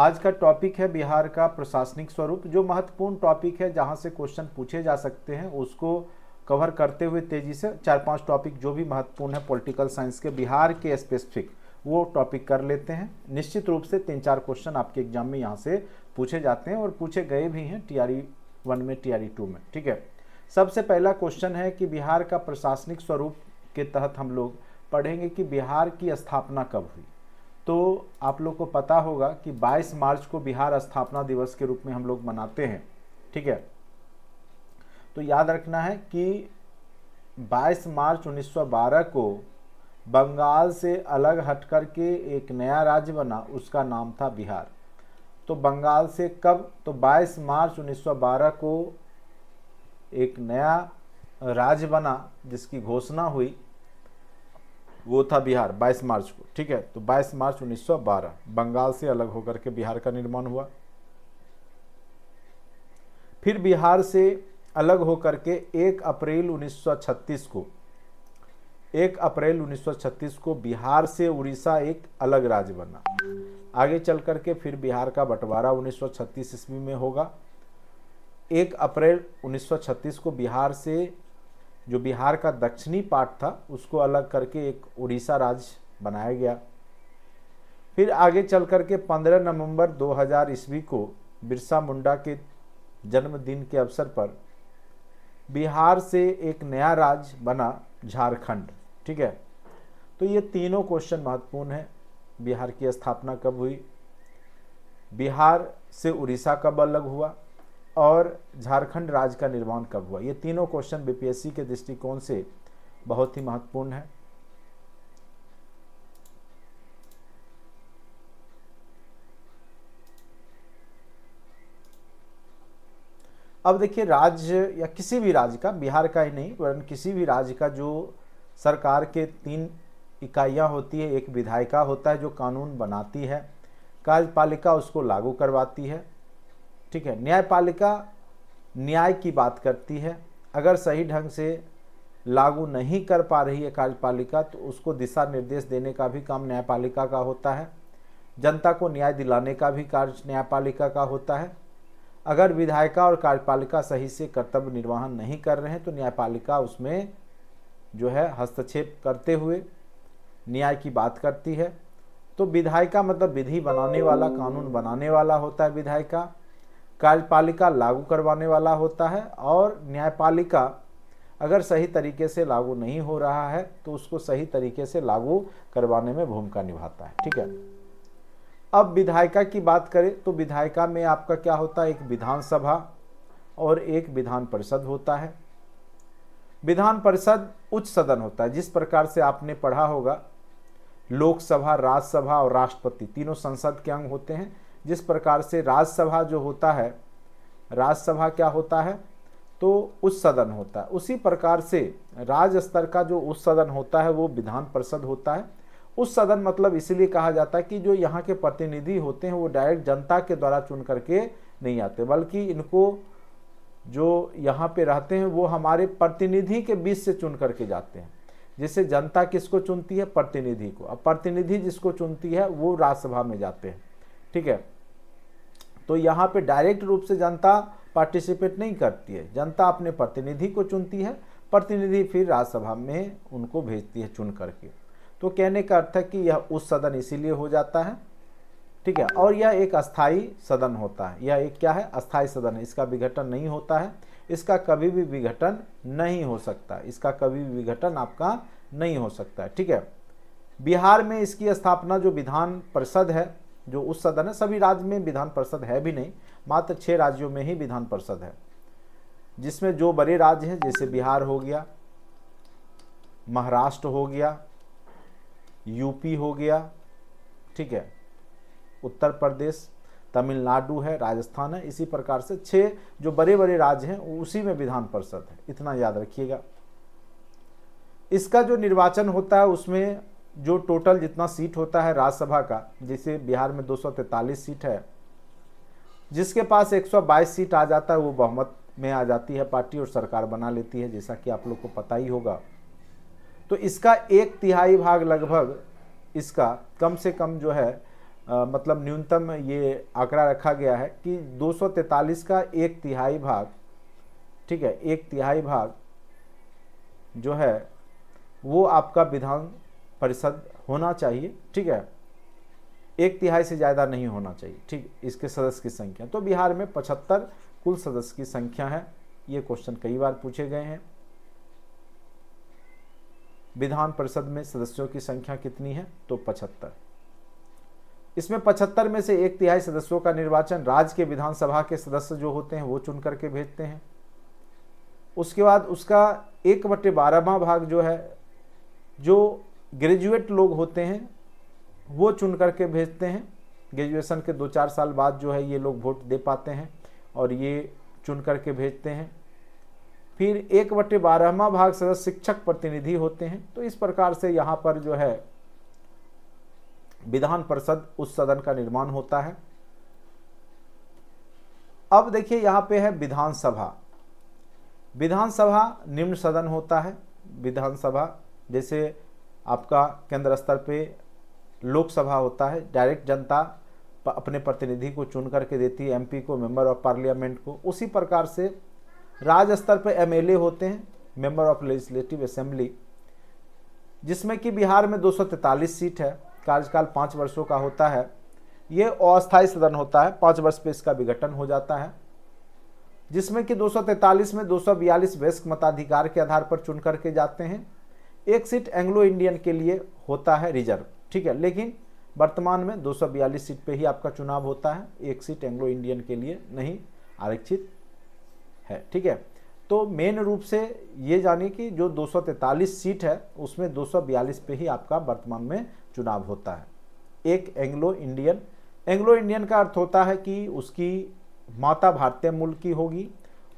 आज का टॉपिक है बिहार का प्रशासनिक स्वरूप जो महत्वपूर्ण टॉपिक है जहां से क्वेश्चन पूछे जा सकते हैं उसको कवर करते हुए तेजी से चार पांच टॉपिक जो भी महत्वपूर्ण है पॉलिटिकल साइंस के बिहार के स्पेसिफिक वो टॉपिक कर लेते हैं निश्चित रूप से तीन चार क्वेश्चन आपके एग्जाम में यहाँ से पूछे जाते हैं और पूछे गए भी हैं टी वन e में टी टू e में ठीक है सबसे पहला क्वेश्चन है कि बिहार का प्रशासनिक स्वरूप के तहत हम लोग पढ़ेंगे कि बिहार की स्थापना कब हुई तो आप लोग को पता होगा कि 22 मार्च को बिहार स्थापना दिवस के रूप में हम लोग मनाते हैं ठीक है तो याद रखना है कि 22 मार्च 1912 को बंगाल से अलग हट करके के एक नया राज्य बना उसका नाम था बिहार तो बंगाल से कब तो 22 मार्च 1912 को एक नया राज्य बना जिसकी घोषणा हुई वो था बिहार 22 मार्च को ठीक है तो 22 मार्च 1912 बंगाल से अलग होकर के बिहार का निर्माण हुआ फिर बिहार से अलग होकर के 1 अप्रैल 1936 को 1 अप्रैल 1936 को बिहार से उड़ीसा एक अलग राज्य बना आगे चल करके फिर बिहार का बंटवारा 1936 ईस्वी में होगा 1 अप्रैल 1936 को बिहार से जो बिहार का दक्षिणी पार्ट था उसको अलग करके एक उड़ीसा राज्य बनाया गया फिर आगे चल करके 15 नवंबर 2000 ईस्वी को बिरसा मुंडा के जन्मदिन के अवसर पर बिहार से एक नया राज्य बना झारखंड ठीक है तो ये तीनों क्वेश्चन महत्वपूर्ण हैं बिहार की स्थापना कब हुई बिहार से उड़ीसा कब अलग हुआ और झारखंड राज्य का निर्माण कब हुआ ये तीनों क्वेश्चन बीपीएससी के दृष्टिकोण से बहुत ही महत्वपूर्ण है अब देखिए राज्य या किसी भी राज्य का बिहार का ही नहीं वरन किसी भी राज्य का जो सरकार के तीन इकाइयां होती है एक विधायिका होता है जो कानून बनाती है कार्यपालिका उसको लागू करवाती है ठीक है न्यायपालिका न्याय की बात करती है अगर सही ढंग से लागू नहीं कर पा रही है कार्यपालिका तो उसको दिशा निर्देश देने का भी काम न्यायपालिका का होता है जनता को न्याय दिलाने का भी कार्य न्यायपालिका का होता है अगर विधायिका और कार्यपालिका सही से कर्तव्य निर्वहन नहीं कर रहे हैं तो न्यायपालिका उसमें जो है हस्तक्षेप करते हुए न्याय की बात करती है तो विधायिका मतलब विधि बनाने वाला कानून बनाने वाला होता है विधायिका कार्यपालिका लागू करवाने वाला होता है और न्यायपालिका अगर सही तरीके से लागू नहीं हो रहा है तो उसको सही तरीके से लागू करवाने में भूमिका निभाता है ठीक है अब विधायिका की बात करें तो विधायिका में आपका क्या होता है एक विधानसभा और एक विधान परिषद होता है विधान परिषद उच्च सदन होता है जिस प्रकार से आपने पढ़ा होगा लोकसभा राज्यसभा और राष्ट्रपति तीनों संसद के अंग होते हैं जिस प्रकार से राज्यसभा जो होता है राज्यसभा क्या होता है तो उस सदन होता है उसी प्रकार से राज्य स्तर का जो उस सदन होता है वो विधान परिषद होता है उस सदन मतलब इसीलिए कहा जाता है कि जो यहाँ के प्रतिनिधि होते हैं वो डायरेक्ट जनता के द्वारा चुन करके नहीं आते बल्कि इनको जो यहाँ पे रहते हैं वो हमारे प्रतिनिधि के बीच से चुन करके जाते हैं जैसे जनता किसको चुनती है प्रतिनिधि को अब प्रतिनिधि जिसको चुनती है वो राज्यसभा में जाते हैं ठीक है तो यहाँ पे डायरेक्ट रूप से जनता पार्टिसिपेट नहीं करती है जनता अपने प्रतिनिधि को चुनती है प्रतिनिधि फिर राज्यसभा में उनको भेजती है चुन करके तो कहने का अर्थ है कि यह उस सदन इसीलिए हो जाता है ठीक है और यह एक अस्थाई सदन होता है यह एक क्या है अस्थाई सदन है इसका विघटन नहीं होता है इसका कभी भी विघटन नहीं हो सकता इसका कभी भी विघटन आपका नहीं हो सकता है ठीक है बिहार में इसकी स्थापना जो विधान परिषद है जो उस सदन है सभी राज्य में विधान परिषद है भी नहीं मात्र छः राज्यों में ही विधान परिषद है जिसमें जो बड़े राज्य हैं जैसे बिहार हो गया महाराष्ट्र हो गया यूपी हो गया ठीक है उत्तर प्रदेश तमिलनाडु है राजस्थान है इसी प्रकार से छः जो बड़े बड़े राज्य हैं उसी में विधान परिषद है इतना याद रखिएगा इसका जो निर्वाचन होता है उसमें जो टोटल जितना सीट होता है राज्यसभा का जैसे बिहार में दो सीट है जिसके पास 122 सीट आ जाता है वो बहुमत में आ जाती है पार्टी और सरकार बना लेती है जैसा कि आप लोग को पता ही होगा तो इसका एक तिहाई भाग लगभग इसका कम से कम जो है आ, मतलब न्यूनतम ये आंकड़ा रखा गया है कि 243 का एक तिहाई भाग ठीक है एक तिहाई भाग जो है वो आपका विधान परिषद होना चाहिए ठीक है एक तिहाई से ज़्यादा नहीं होना चाहिए ठीक इसके सदस्य की संख्या तो बिहार में पचहत्तर कुल सदस्य की संख्या है ये क्वेश्चन कई बार पूछे गए हैं विधान परिषद में सदस्यों की संख्या कितनी है तो पचहत्तर इसमें पचहत्तर में से एक तिहाई सदस्यों का निर्वाचन राज्य के विधानसभा के सदस्य जो होते हैं वो चुन करके भेजते हैं उसके बाद उसका एक बट्टे बारहवा भाग जो है जो ग्रेजुएट लोग होते हैं वो चुन करके भेजते हैं ग्रेजुएशन के दो चार साल बाद जो है ये लोग वोट दे पाते हैं और ये चुन करके भेजते हैं फिर एक बटे बारहवा भाग सदस्य शिक्षक प्रतिनिधि होते हैं तो इस प्रकार से यहाँ पर जो है विधान परिषद उस सदन का निर्माण होता है अब देखिए यहाँ पे है विधानसभा विधानसभा निम्न सदन होता है विधानसभा जैसे आपका केंद्र स्तर पे लोकसभा होता है डायरेक्ट जनता अपने प्रतिनिधि को चुन करके देती है एमपी को मेंबर ऑफ पार्लियामेंट को उसी प्रकार से राज्य स्तर पर एमएलए होते हैं मेंबर ऑफ लेजिस्लेटिव असेंबली जिसमें कि बिहार में दो सीट है कार्यकाल पाँच वर्षों का होता है ये अस्थायी सदन होता है पाँच वर्ष पे इसका विघटन हो जाता है जिसमें कि 243 में 242 सौ बयालीस वयस्क मताधिकार के आधार पर चुन करके जाते हैं एक सीट एंग्लो इंडियन के लिए होता है रिजर्व ठीक है लेकिन वर्तमान में दो सीट पे ही आपका चुनाव होता है एक सीट एंग्लो इंडियन के लिए नहीं आरक्षित है ठीक है तो मेन रूप से ये जाने कि जो 243 सीट है उसमें 242 पे ही आपका वर्तमान में चुनाव होता है एक एंग्लो इंडियन एंग्लो इंडियन का अर्थ होता है कि उसकी माता भारतीय मूल की होगी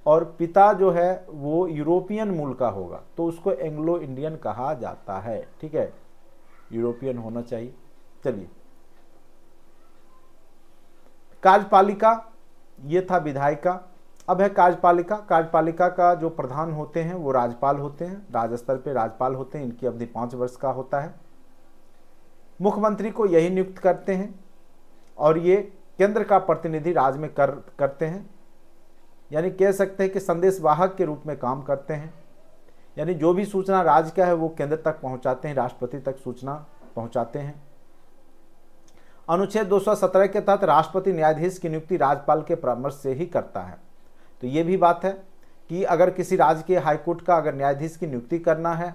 और पिता जो है वो यूरोपियन मूल का होगा तो उसको एंग्लो इंडियन कहा जाता है ठीक है यूरोपियन होना चाहिए चलिए कार्यपालिका ये था विधायिका अब है कार्यपालिका कार्यपालिका का जो प्रधान होते हैं वो राज्यपाल होते हैं राज्य स्तर पर राज्यपाल होते हैं इनकी अवधि पांच वर्ष का होता है मुख्यमंत्री को यही नियुक्त करते हैं और ये केंद्र का प्रतिनिधि राज्य में कर करते हैं यानी कह सकते हैं कि संदेश वाहक के रूप में काम करते हैं यानी जो भी सूचना राज्य का है वो केंद्र तक पहुंचाते हैं राष्ट्रपति तक सूचना पहुंचाते हैं अनुच्छेद दो के तहत राष्ट्रपति न्यायाधीश की नियुक्ति राज्यपाल के परामर्श से ही करता है तो ये भी बात है कि अगर किसी राज्य के हाईकोर्ट का अगर न्यायाधीश की नियुक्ति करना है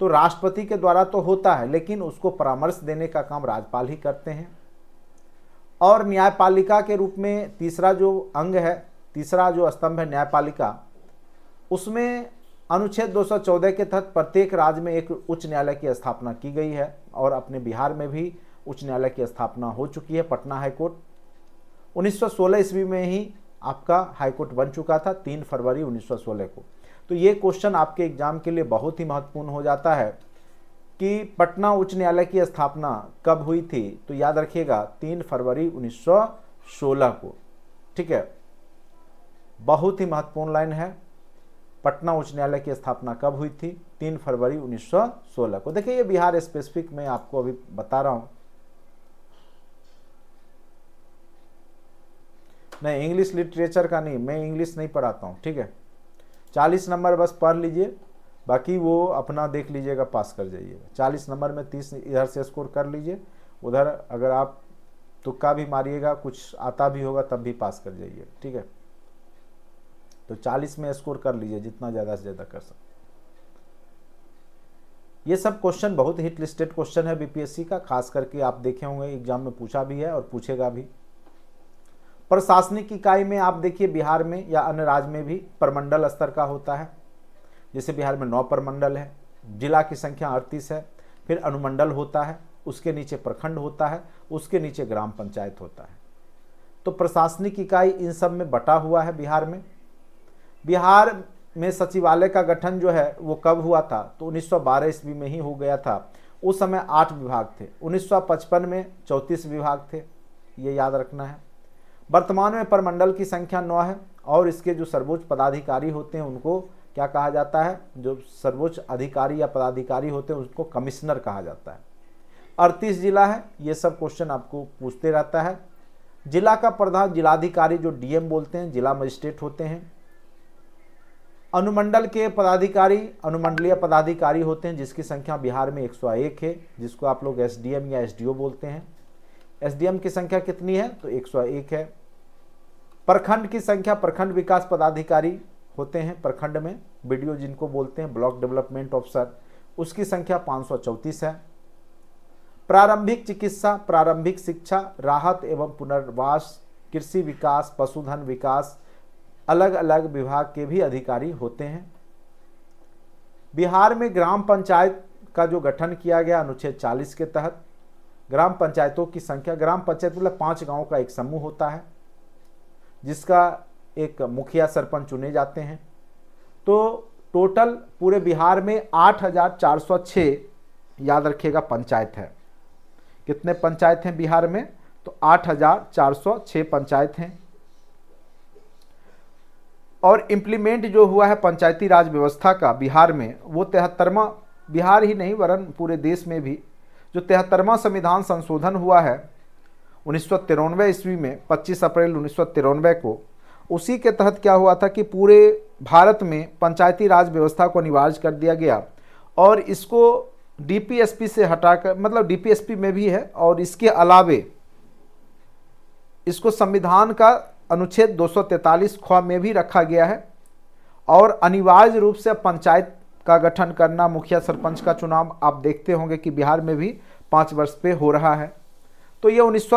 तो राष्ट्रपति के द्वारा तो होता है लेकिन उसको परामर्श देने का काम राज्यपाल ही करते हैं और न्यायपालिका के रूप में तीसरा जो अंग है तीसरा जो स्तंभ है न्यायपालिका उसमें अनुच्छेद 214 के तहत प्रत्येक राज्य में एक उच्च न्यायालय की स्थापना की गई है और अपने बिहार में भी उच्च न्यायालय की स्थापना हो चुकी है पटना हाईकोर्ट 1916 ईस्वी में ही आपका हाईकोर्ट बन चुका था 3 फरवरी 1916 को तो ये क्वेश्चन आपके एग्जाम के लिए बहुत ही महत्वपूर्ण हो जाता है कि पटना उच्च न्यायालय की स्थापना कब हुई थी तो याद रखिएगा तीन फरवरी 1916 को ठीक है बहुत ही महत्वपूर्ण लाइन है पटना उच्च न्यायालय की स्थापना कब हुई थी तीन फरवरी 1916 को देखिए ये बिहार स्पेसिफिक मैं आपको अभी बता रहा हूँ नहीं इंग्लिश लिटरेचर का नहीं मैं इंग्लिश नहीं पढ़ाता हूँ ठीक है चालीस नंबर बस पढ़ लीजिए बाकी वो अपना देख लीजिएगा पास कर जाइएगा चालीस नंबर में तीस इधर से स्कोर कर लीजिए उधर अगर आप तुक्का भी मारिएगा कुछ आता भी होगा तब भी पास कर जाइएगा ठीक है तो 40 में स्कोर कर लीजिए जितना ज़्यादा से ज़्यादा कर सकते ये सब क्वेश्चन बहुत हिट लिस्टेड क्वेश्चन है बीपीएससी का खास करके आप देखे होंगे एग्जाम में पूछा भी है और पूछेगा भी प्रशासनिक इकाई में आप देखिए बिहार में या अन्य राज्य में भी परमंडल स्तर का होता है जैसे बिहार में नौ परमंडल है जिला की संख्या अड़तीस है फिर अनुमंडल होता है उसके नीचे प्रखंड होता है उसके नीचे ग्राम पंचायत होता है तो प्रशासनिक इकाई इन सब में बटा हुआ है बिहार में बिहार में सचिवालय का गठन जो है वो कब हुआ था तो 1912 ईस्वी में ही हो गया था उस समय आठ विभाग थे 1955 में चौंतीस विभाग थे ये याद रखना है वर्तमान में परमंडल की संख्या नौ है और इसके जो सर्वोच्च पदाधिकारी होते हैं उनको क्या कहा जाता है जो सर्वोच्च अधिकारी या पदाधिकारी होते हैं उसको कमिश्नर कहा जाता है अड़तीस जिला है ये सब क्वेश्चन आपको पूछते रहता है जिला का प्रधान जिलाधिकारी जो डीएम बोलते हैं जिला मजिस्ट्रेट होते हैं अनुमंडल के पदाधिकारी अनुमंडलीय पदाधिकारी होते हैं जिसकी संख्या बिहार में 101 है जिसको आप लोग एसडीएम या एसडीओ बोलते हैं एसडीएम की संख्या कितनी है तो 101 है प्रखंड की संख्या प्रखंड विकास पदाधिकारी होते हैं प्रखंड में बीडीओ जिनको बोलते हैं ब्लॉक डेवलपमेंट ऑफिसर उसकी संख्या पाँच है प्रारंभिक चिकित्सा प्रारंभिक शिक्षा राहत एवं पुनर्वास कृषि विकास पशुधन विकास अलग अलग विभाग के भी अधिकारी होते हैं बिहार में ग्राम पंचायत का जो गठन किया गया अनुच्छेद 40 के तहत ग्राम पंचायतों की संख्या ग्राम पंचायत मतलब पांच गांव का एक समूह होता है जिसका एक मुखिया सरपंच चुने जाते हैं तो टोटल पूरे बिहार में 8,406 याद रखिएगा पंचायत है कितने पंचायत हैं बिहार में तो 8,406 पंचायत हैं और इम्प्लीमेंट जो हुआ है पंचायती राज व्यवस्था का बिहार में वो तिहत्तरवा बिहार ही नहीं वरन पूरे देश में भी जो तिहत्तरवा संविधान संशोधन हुआ है उन्नीस सौ ईस्वी में 25 अप्रैल उन्नीस को उसी के तहत क्या हुआ था कि पूरे भारत में पंचायती राज व्यवस्था को अनिवार्य कर दिया गया और इसको डीपीएसपी से हटाकर मतलब डीपीएसपी में भी है और इसके अलावे इसको संविधान का अनुच्छेद 243 ख में भी रखा गया है और अनिवार्य रूप से पंचायत का गठन करना मुखिया सरपंच का चुनाव आप देखते होंगे कि बिहार में भी पाँच वर्ष पे हो रहा है तो ये उन्नीस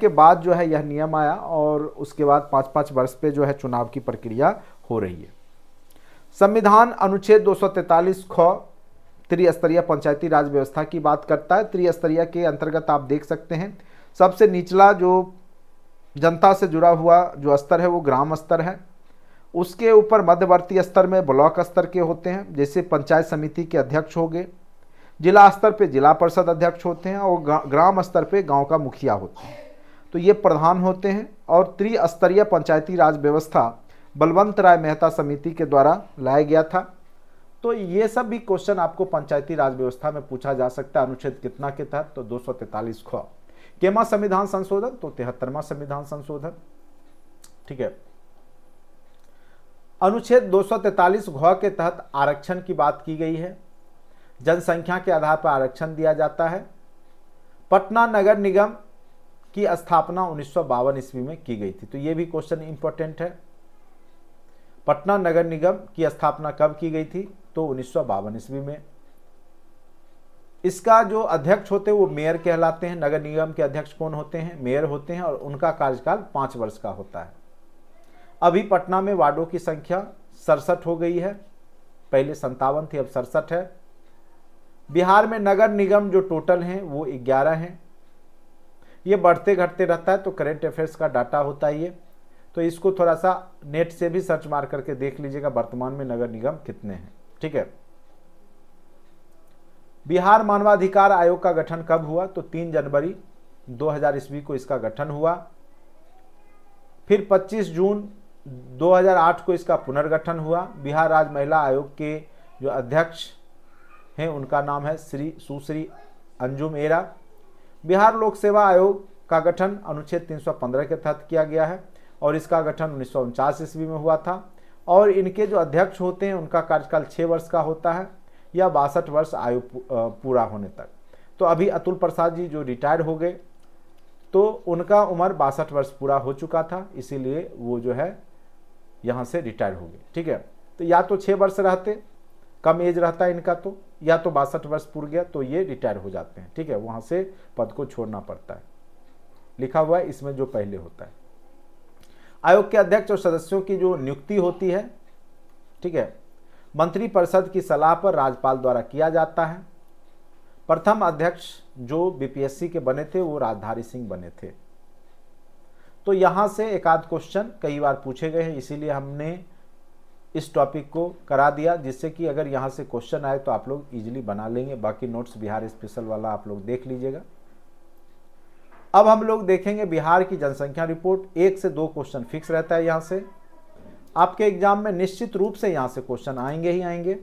के बाद जो है यह नियम आया और उसके बाद पाँच पाँच वर्ष पे जो है चुनाव की प्रक्रिया हो रही है संविधान अनुच्छेद 243 ख त्रिस्तरीय पंचायती राज व्यवस्था की बात करता है त्रिस्तरीय के अंतर्गत आप देख सकते हैं सबसे निचला जो जनता से जुड़ा हुआ जो स्तर है वो ग्राम स्तर है उसके ऊपर मध्यवर्ती स्तर में ब्लॉक स्तर के होते हैं जैसे पंचायत समिति के अध्यक्ष हो गए जिला स्तर पे जिला परिषद अध्यक्ष होते हैं और ग्राम स्तर पे गांव का मुखिया होते हैं तो ये प्रधान होते हैं और त्रिस्तरीय पंचायती राज व्यवस्था बलवंत राय मेहता समिति के द्वारा लाया गया था तो ये सब भी क्वेश्चन आपको पंचायती राज व्यवस्था में पूछा जा सकता है अनुच्छेद कितना के तहत तो दो सौ तैतालीस केमा संविधान संशोधन तो तिहत्तरवा संविधान संशोधन ठीक है अनुच्छेद 243 सौ के तहत आरक्षण की बात की गई है जनसंख्या के आधार पर आरक्षण दिया जाता है पटना नगर निगम की स्थापना उन्नीस सौ ईस्वी में की गई थी तो यह भी क्वेश्चन इंपॉर्टेंट है पटना नगर निगम की स्थापना कब की गई थी तो उन्नीस सौ ईस्वी में इसका जो अध्यक्ष होते हैं वो मेयर कहलाते हैं नगर निगम के अध्यक्ष कौन होते हैं मेयर होते हैं और उनका कार्यकाल पाँच वर्ष का होता है अभी पटना में वार्डों की संख्या सड़सठ हो गई है पहले संतावन थी अब सड़सठ है बिहार में नगर निगम जो टोटल हैं वो ग्यारह हैं ये बढ़ते घटते रहता है तो करेंट अफेयर्स का डाटा होता है ये तो इसको थोड़ा सा नेट से भी सर्च मार करके देख लीजिएगा वर्तमान में नगर निगम कितने हैं ठीक है बिहार मानवाधिकार आयोग का गठन कब हुआ तो 3 जनवरी 2000 ईस्वी को इसका गठन हुआ फिर 25 जून 2008 को इसका पुनर्गठन हुआ बिहार राज्य महिला आयोग के जो अध्यक्ष हैं उनका नाम है श्री सुश्री अंजुम एरा बिहार लोक सेवा आयोग का गठन अनुच्छेद 315 के तहत किया गया है और इसका गठन उन्नीस ईस्वी में हुआ था और इनके जो अध्यक्ष होते हैं उनका कार्यकाल छः वर्ष का होता है या बासठ वर्ष आयु पूरा होने तक तो अभी अतुल प्रसाद जी जो रिटायर हो गए तो उनका उम्र बासठ वर्ष पूरा हो चुका था इसीलिए वो जो है यहाँ से रिटायर हो गए ठीक है तो या तो छः वर्ष रहते कम एज रहता है इनका तो या तो बासठ वर्ष पूर गया तो ये रिटायर हो जाते हैं ठीक है वहाँ से पद को छोड़ना पड़ता है लिखा हुआ है इसमें जो पहले होता है आयोग के अध्यक्ष और सदस्यों की जो नियुक्ति होती है ठीक है मंत्रिपरिषद की सलाह पर राज्यपाल द्वारा किया जाता है प्रथम अध्यक्ष जो बीपीएससी के बने थे वो राजधारी सिंह बने थे तो यहाँ से एक आध क्वेश्चन कई बार पूछे गए हैं इसीलिए हमने इस टॉपिक को करा दिया जिससे कि अगर यहाँ से क्वेश्चन आए तो आप लोग इजीली बना लेंगे बाकी नोट्स बिहार स्पेशल वाला आप लोग देख लीजिएगा अब हम लोग देखेंगे बिहार की जनसंख्या रिपोर्ट एक से दो क्वेश्चन फिक्स रहता है यहाँ से आपके एग्जाम में निश्चित रूप से यहां से क्वेश्चन आएंगे ही आएंगे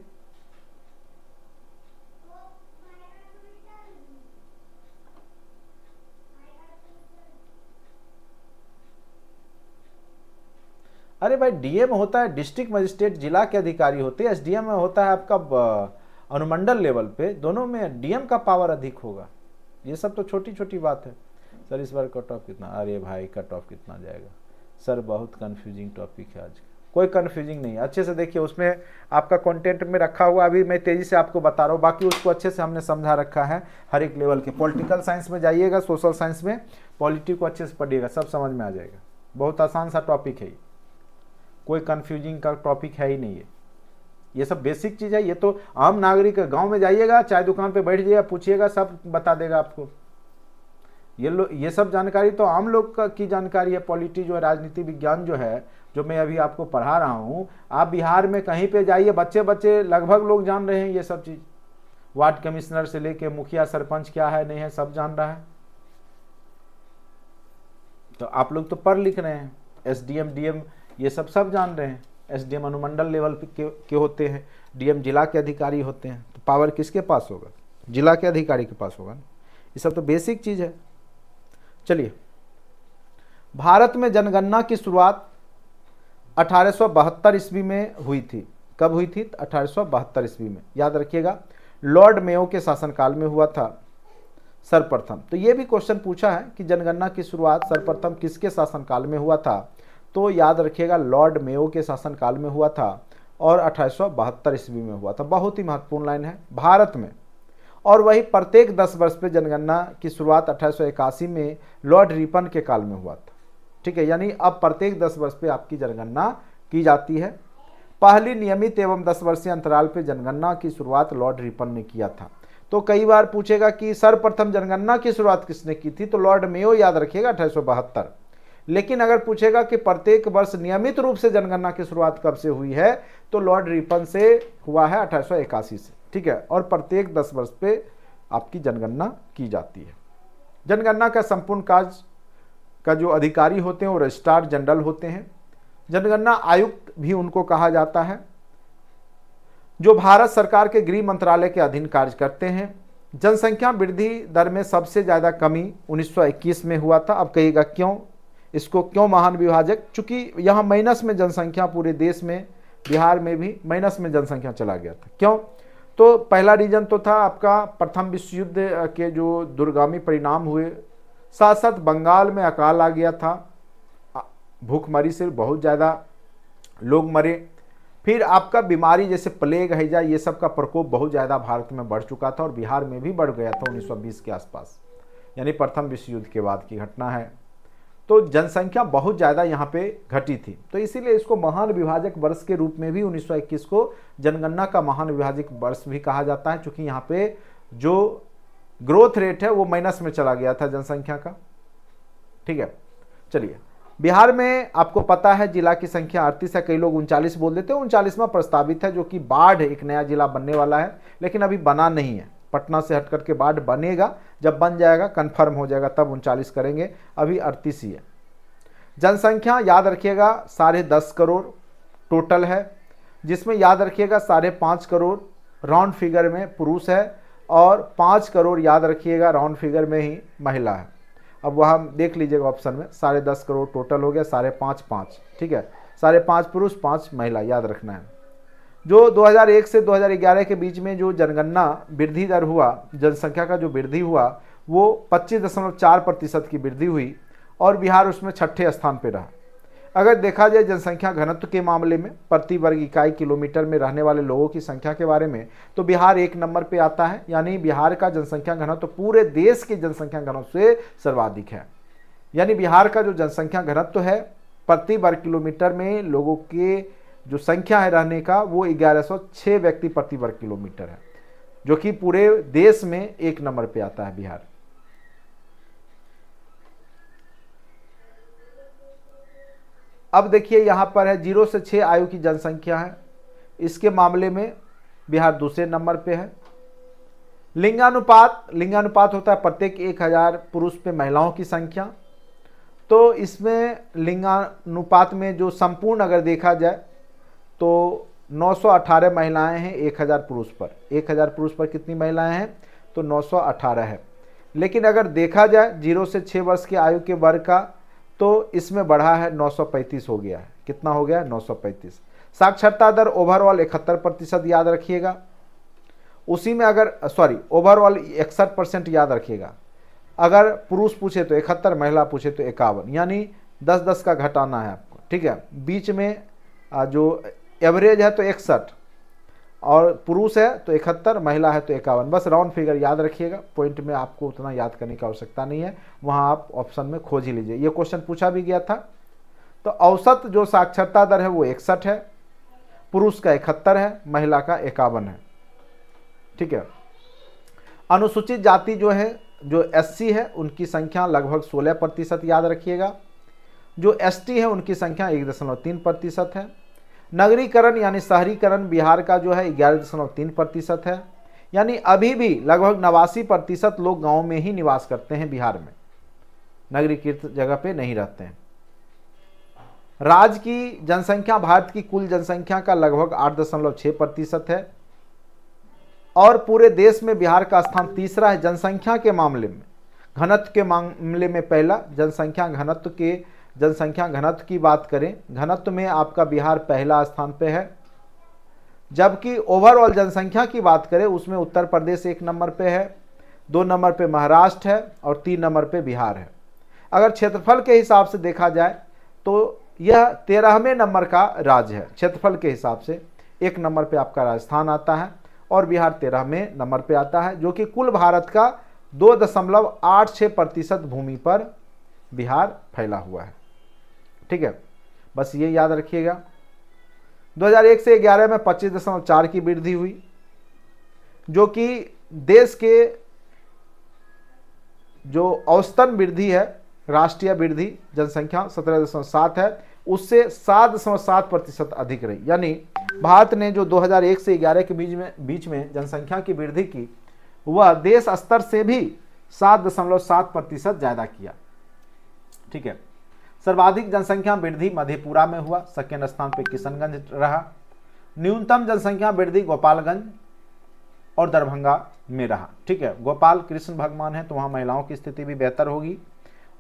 अरे भाई डीएम होता है डिस्ट्रिक्ट मजिस्ट्रेट जिला के अधिकारी होते हैं एसडीएम में होता है आपका अनुमंडल लेवल पे दोनों में डीएम का पावर अधिक होगा ये सब तो छोटी छोटी बात है सर इस बार कट ऑफ कितना अरे भाई कट ऑफ कितना जाएगा सर बहुत कंफ्यूजिंग टॉपिक है आज का कोई कन्फ्यूजिंग नहीं है अच्छे से देखिए उसमें आपका कंटेंट में रखा हुआ अभी मैं तेज़ी से आपको बता रहा हूँ बाकी उसको अच्छे से हमने समझा रखा है हर एक लेवल के पॉलिटिकल साइंस में जाइएगा सोशल साइंस में पॉलिटी को अच्छे से पढ़िएगा सब समझ में आ जाएगा बहुत आसान सा टॉपिक है ये कोई कन्फ्यूजिंग का टॉपिक है ही नहीं है ये सब बेसिक चीज़ है ये तो आम नागरिक गाँव में जाइएगा चाय दुकान पर बैठ जाइएगा पूछिएगा सब बता देगा आपको ये लो ये सब जानकारी तो आम लोग का की जानकारी है पॉलिटी जो है राजनीति विज्ञान जो है जो मैं अभी आपको पढ़ा रहा हूँ आप बिहार में कहीं पे जाइए बच्चे बच्चे लगभग लोग जान रहे हैं ये सब चीज़ वार्ड कमिश्नर से लेके मुखिया सरपंच क्या है नहीं है सब जान रहा है तो आप लोग तो पढ़ लिख रहे हैं एस डी एम ये सब सब जान रहे हैं एस डी एम अनुमंडल लेवल के, के होते हैं डीएम जिला के अधिकारी होते हैं तो पावर किसके पास होगा जिला के अधिकारी के पास होगा ये सब तो बेसिक चीज़ है चलिए भारत में जनगणना की शुरुआत अठारह ईस्वी में हुई थी कब हुई थी अठारह ईस्वी में याद रखिएगा लॉर्ड मेयो के शासनकाल में हुआ था सर्वप्रथम तो ये भी क्वेश्चन पूछा है कि जनगणना की शुरुआत सर्वप्रथम किसके शासनकाल में हुआ था तो याद रखिएगा लॉर्ड मेयो के शासनकाल में हुआ था और अठारह ईस्वी में हुआ था बहुत ही महत्वपूर्ण लाइन है भारत में और वही प्रत्येक 10 वर्ष पे जनगणना की शुरुआत अठारह में लॉर्ड रिपन के काल में हुआ था ठीक है यानी अब प्रत्येक दस वर्ष पे आपकी जनगणना की जाती है पहली नियमित एवं दस वर्षीय अंतराल पे जनगणना की शुरुआत लॉर्ड रिपन ने किया था तो कई बार पूछेगा कि सर्वप्रथम जनगणना की शुरुआत किसने की थी तो लॉर्ड मेयो याद रखिएगा अठारह लेकिन अगर पूछेगा कि प्रत्येक वर्ष नियमित रूप से जनगणना की शुरुआत कब से हुई है तो लॉर्ड रिपन से हुआ है अठारह से ठीक है और प्रत्येक दस वर्ष पे आपकी जनगणना की जाती है जनगणना का संपूर्ण काज का जो अधिकारी होते हैं वो रजिस्ट्रार जनरल होते हैं जनगणना आयुक्त भी उनको कहा जाता है जो भारत सरकार के गृह मंत्रालय के अधीन कार्य करते हैं जनसंख्या वृद्धि दर में सबसे ज़्यादा कमी 1921 में हुआ था अब कहिएगा क्यों इसको क्यों महान विभाजक चूंकि यहाँ माइनस में जनसंख्या पूरे देश में बिहार में भी माइनस में जनसंख्या चला गया था क्यों तो पहला रीजन तो था आपका प्रथम विश्व युद्ध के जो दुर्गामी परिणाम हुए साथ साथ बंगाल में अकाल आ गया था भूखमरी से बहुत ज़्यादा लोग मरे फिर आपका बीमारी जैसे प्लेग हैजा ये सब का प्रकोप बहुत ज़्यादा भारत में बढ़ चुका था और बिहार में भी बढ़ गया था 1920 के आसपास यानी प्रथम विश्व युद्ध के बाद की घटना है तो जनसंख्या बहुत ज़्यादा यहाँ पे घटी थी तो इसीलिए इसको महान विभाजक वर्ष के रूप में भी 1921 को जनगणना का महान विभाजक वर्ष भी कहा जाता है चूँकि यहाँ पे जो ग्रोथ रेट है वो माइनस में चला गया था जनसंख्या का ठीक है चलिए बिहार में आपको पता है जिला की संख्या अड़तीस है कई लोग उनचालीस बोल देते हैं में प्रस्तावित है जो कि बाढ़ एक नया जिला बनने वाला है लेकिन अभी बना नहीं है पटना से हट के बाढ़ बनेगा जब बन जाएगा कन्फर्म हो जाएगा तब उनचालीस करेंगे अभी अड़तीस ही है जनसंख्या याद रखिएगा साढ़े दस करोड़ टोटल है जिसमें याद रखिएगा साढ़े पाँच करोड़ राउंड फिगर में पुरुष है और पाँच करोड़ याद रखिएगा राउंड फिगर में ही महिला है अब वह हम देख लीजिएगा ऑप्शन में साढ़े दस करोड़ टोटल हो गया साढ़े पाँच पाँच ठीक है साढ़े पाँच पुरुष पाँच महिला याद रखना है जो 2001 से 2011 के बीच में जो जनगणना वृद्धि दर हुआ जनसंख्या का जो वृद्धि हुआ वो चार प्रतिशत की वृद्धि हुई और बिहार उसमें छठे स्थान पर रहा अगर देखा जाए जनसंख्या घनत्व के मामले में प्रति वर्ग इकाई किलोमीटर में रहने वाले लोगों की संख्या के बारे में तो बिहार एक नंबर पे आता है यानी बिहार का जनसंख्या घनत्व पूरे देश के जनसंख्या घनत्व से सर्वाधिक है यानी बिहार का जो जनसंख्या घनत्व है प्रति वर्ग किलोमीटर में लोगों के जो संख्या है रहने का वो ग्यारह व्यक्ति प्रति वर्ग किलोमीटर है जो कि पूरे देश में एक नंबर पर आता है बिहार अब देखिए यहाँ पर है जीरो से छः आयु की जनसंख्या है इसके मामले में बिहार दूसरे नंबर पे है लिंगानुपात लिंगानुपात होता है प्रत्येक एक हज़ार पुरुष पे महिलाओं की संख्या तो इसमें लिंगानुपात में जो संपूर्ण अगर देखा जाए तो 918 महिलाएं हैं 1000 पुरुष पर 1000 पुरुष पर कितनी महिलाएं हैं तो 918 है लेकिन अगर देखा जाए जीरो से छः वर्ष की आयु के वर्ग का तो इसमें बढ़ा है 935 हो गया है कितना हो गया 935 साक्षरता दर ओवरऑल इकहत्तर प्रतिशत याद रखिएगा उसी में अगर सॉरी ओवरऑल इकसठ परसेंट याद रखिएगा अगर पुरुष पूछे तो इकहत्तर महिला पूछे तो इक्यावन यानी दस दस का घटाना है आपको ठीक है बीच में जो एवरेज है तो इकसठ और पुरुष है तो इकहत्तर महिला है तो इक्यावन बस राउंड फिगर याद रखिएगा पॉइंट में आपको उतना याद करने की आवश्यकता नहीं है वहाँ आप ऑप्शन में खोज ही लीजिए ये क्वेश्चन पूछा भी गया था तो औसत जो साक्षरता दर है वो इकसठ है पुरुष का इकहत्तर है महिला का इक्यावन है ठीक है अनुसूचित जाति जो है जो एस है उनकी संख्या लगभग सोलह प्रतिशत याद रखिएगा जो एस है उनकी संख्या एक दशमलव तीन प्रतिशत है नगरीकरण यानी शहरीकरण बिहार का जो है ग्यारह दशमलव तीन प्रतिशत है यानी अभी भी लगभग नवासी प्रतिशत लोग गांव में ही निवास करते हैं बिहार में नगरीकृत जगह पे नहीं रहते हैं राज्य की जनसंख्या भारत की कुल जनसंख्या का लगभग आठ दशमलव छः प्रतिशत है और पूरे देश में बिहार का स्थान तीसरा है जनसंख्या के मामले में घनत्व के मामले में पहला जनसंख्या घनत्व के जनसंख्या घनत्व की बात करें घनत्व में आपका बिहार पहला स्थान पे है जबकि ओवरऑल जनसंख्या की बात करें उसमें उत्तर प्रदेश एक नंबर पे है दो नंबर पे महाराष्ट्र है और तीन नंबर पे बिहार है अगर क्षेत्रफल के हिसाब से देखा जाए तो यह तेरहवें नंबर का राज्य है क्षेत्रफल के हिसाब से एक नंबर पर आपका राजस्थान आता है और बिहार तेरहवें नंबर पर आता है जो कि कुल भारत का दो दशमलव आठ छः प्रतिशत भूमि पर बिहार फैला हुआ है ठीक है बस ये याद रखिएगा 2001 से 11 में पच्चीस दशमलव चार की वृद्धि हुई जो कि देश के जो औसतन वृद्धि है राष्ट्रीय वृद्धि जनसंख्या सत्रह दशमलव सात है उससे सात दशमलव सात प्रतिशत अधिक रही यानी भारत ने जो 2001 से 11 के बीच में बीच में जनसंख्या की वृद्धि की वह देश स्तर से भी सात दशमलव सात प्रतिशत ज़्यादा किया ठीक है सर्वाधिक जनसंख्या वृद्धि मधेपुरा में हुआ सेकेंड स्थान पर किशनगंज रहा न्यूनतम जनसंख्या वृद्धि गोपालगंज और दरभंगा में रहा ठीक है गोपाल कृष्ण भगवान है तो वहाँ महिलाओं की स्थिति भी बेहतर होगी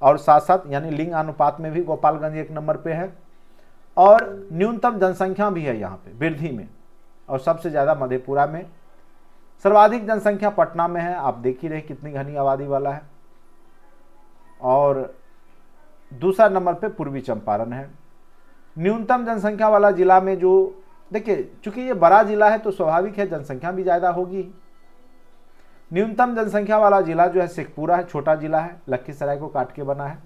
और साथ साथ यानी लिंग अनुपात में भी गोपालगंज एक नंबर पे है और न्यूनतम जनसंख्या भी है यहाँ पे वृद्धि में और सबसे ज़्यादा मधेपुरा में सर्वाधिक जनसंख्या पटना में है आप देख ही रहे कितनी घनी आबादी वाला है और दूसरा नंबर पे पूर्वी चंपारण है न्यूनतम जनसंख्या वाला ज़िला में जो देखिए चूंकि ये बड़ा ज़िला है तो स्वाभाविक है जनसंख्या भी ज़्यादा होगी न्यूनतम जनसंख्या वाला ज़िला जो है शेखपुरा है छोटा ज़िला है लखीसराय को काट के बना है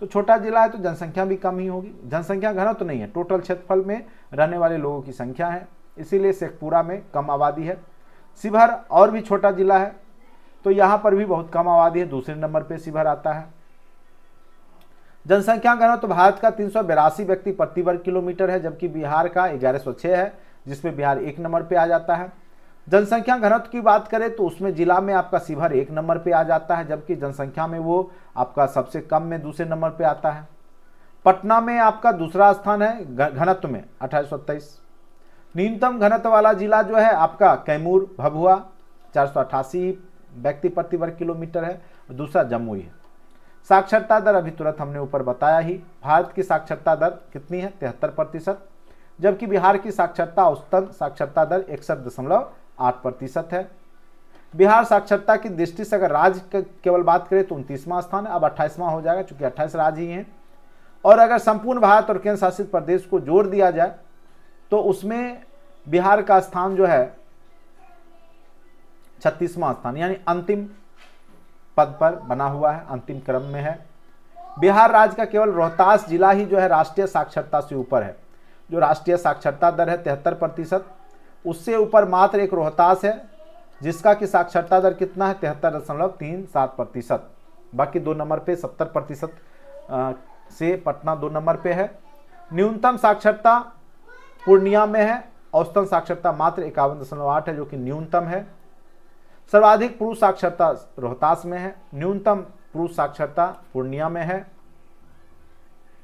तो छोटा ज़िला है तो जनसंख्या भी कम ही होगी जनसंख्या घना तो नहीं है टोटल क्षेत्रफल में रहने वाले लोगों की संख्या है इसीलिए शेखपुरा में कम आबादी है शिवहर और भी छोटा ज़िला है तो यहाँ पर भी बहुत कम आबादी है दूसरे नंबर पर शिवहर आता है जनसंख्या का तो भारत का तीन व्यक्ति प्रति वर्ग किलोमीटर है जबकि बिहार का ग्यारह है जिसमें बिहार एक नंबर पे आ जाता है जनसंख्या घनत्व की बात करें तो उसमें जिला में आपका शिवहर एक नंबर पे आ जाता है जबकि जनसंख्या में वो आपका सबसे कम में दूसरे नंबर पे आता है पटना में आपका दूसरा स्थान है घनत्व में अठाईस न्यूनतम घनत्व वाला जिला जो है आपका कैमूर भभुआ चार व्यक्ति प्रति वर्ग किलोमीटर है दूसरा जमुई है साक्षरता दर अभी तुरंत हमने ऊपर बताया ही भारत की साक्षरता दर कितनी है तिहत्तर प्रतिशत जबकि बिहार की साक्षरता औसतन साक्षरता दर इकसठ दशमलव आठ प्रतिशत है बिहार साक्षरता की दृष्टि से अगर राज्य केवल बात करें तो उनतीसवां स्थान है अब अट्ठाईसवां हो जाएगा चूंकि अट्ठाईस राज्य ही हैं और अगर संपूर्ण भारत और केंद्र शासित प्रदेश को जोड़ दिया जाए तो उसमें बिहार का स्थान जो है छत्तीसवां स्थान यानी अंतिम पद पर बना हुआ है अंतिम क्रम में है बिहार राज्य का केवल रोहतास जिला ही जो है राष्ट्रीय साक्षरता से ऊपर है जो राष्ट्रीय साक्षरता दर है तिहत्तर प्रतिशत उससे ऊपर मात्र एक रोहतास है जिसका कि साक्षरता दर कितना है तिहत्तर दशमलव तीन सात प्रतिशत बाकी दो नंबर पे सत्तर प्रतिशत से पटना दो नंबर पे है न्यूनतम साक्षरता पूर्णिया में है औसतन साक्षरता मात्र इक्यावन दशमलव आठ है जो कि न्यूनतम है सर्वाधिक पुरुष साक्षरता रोहतास में है न्यूनतम पुरुष साक्षरता पूर्णिया में है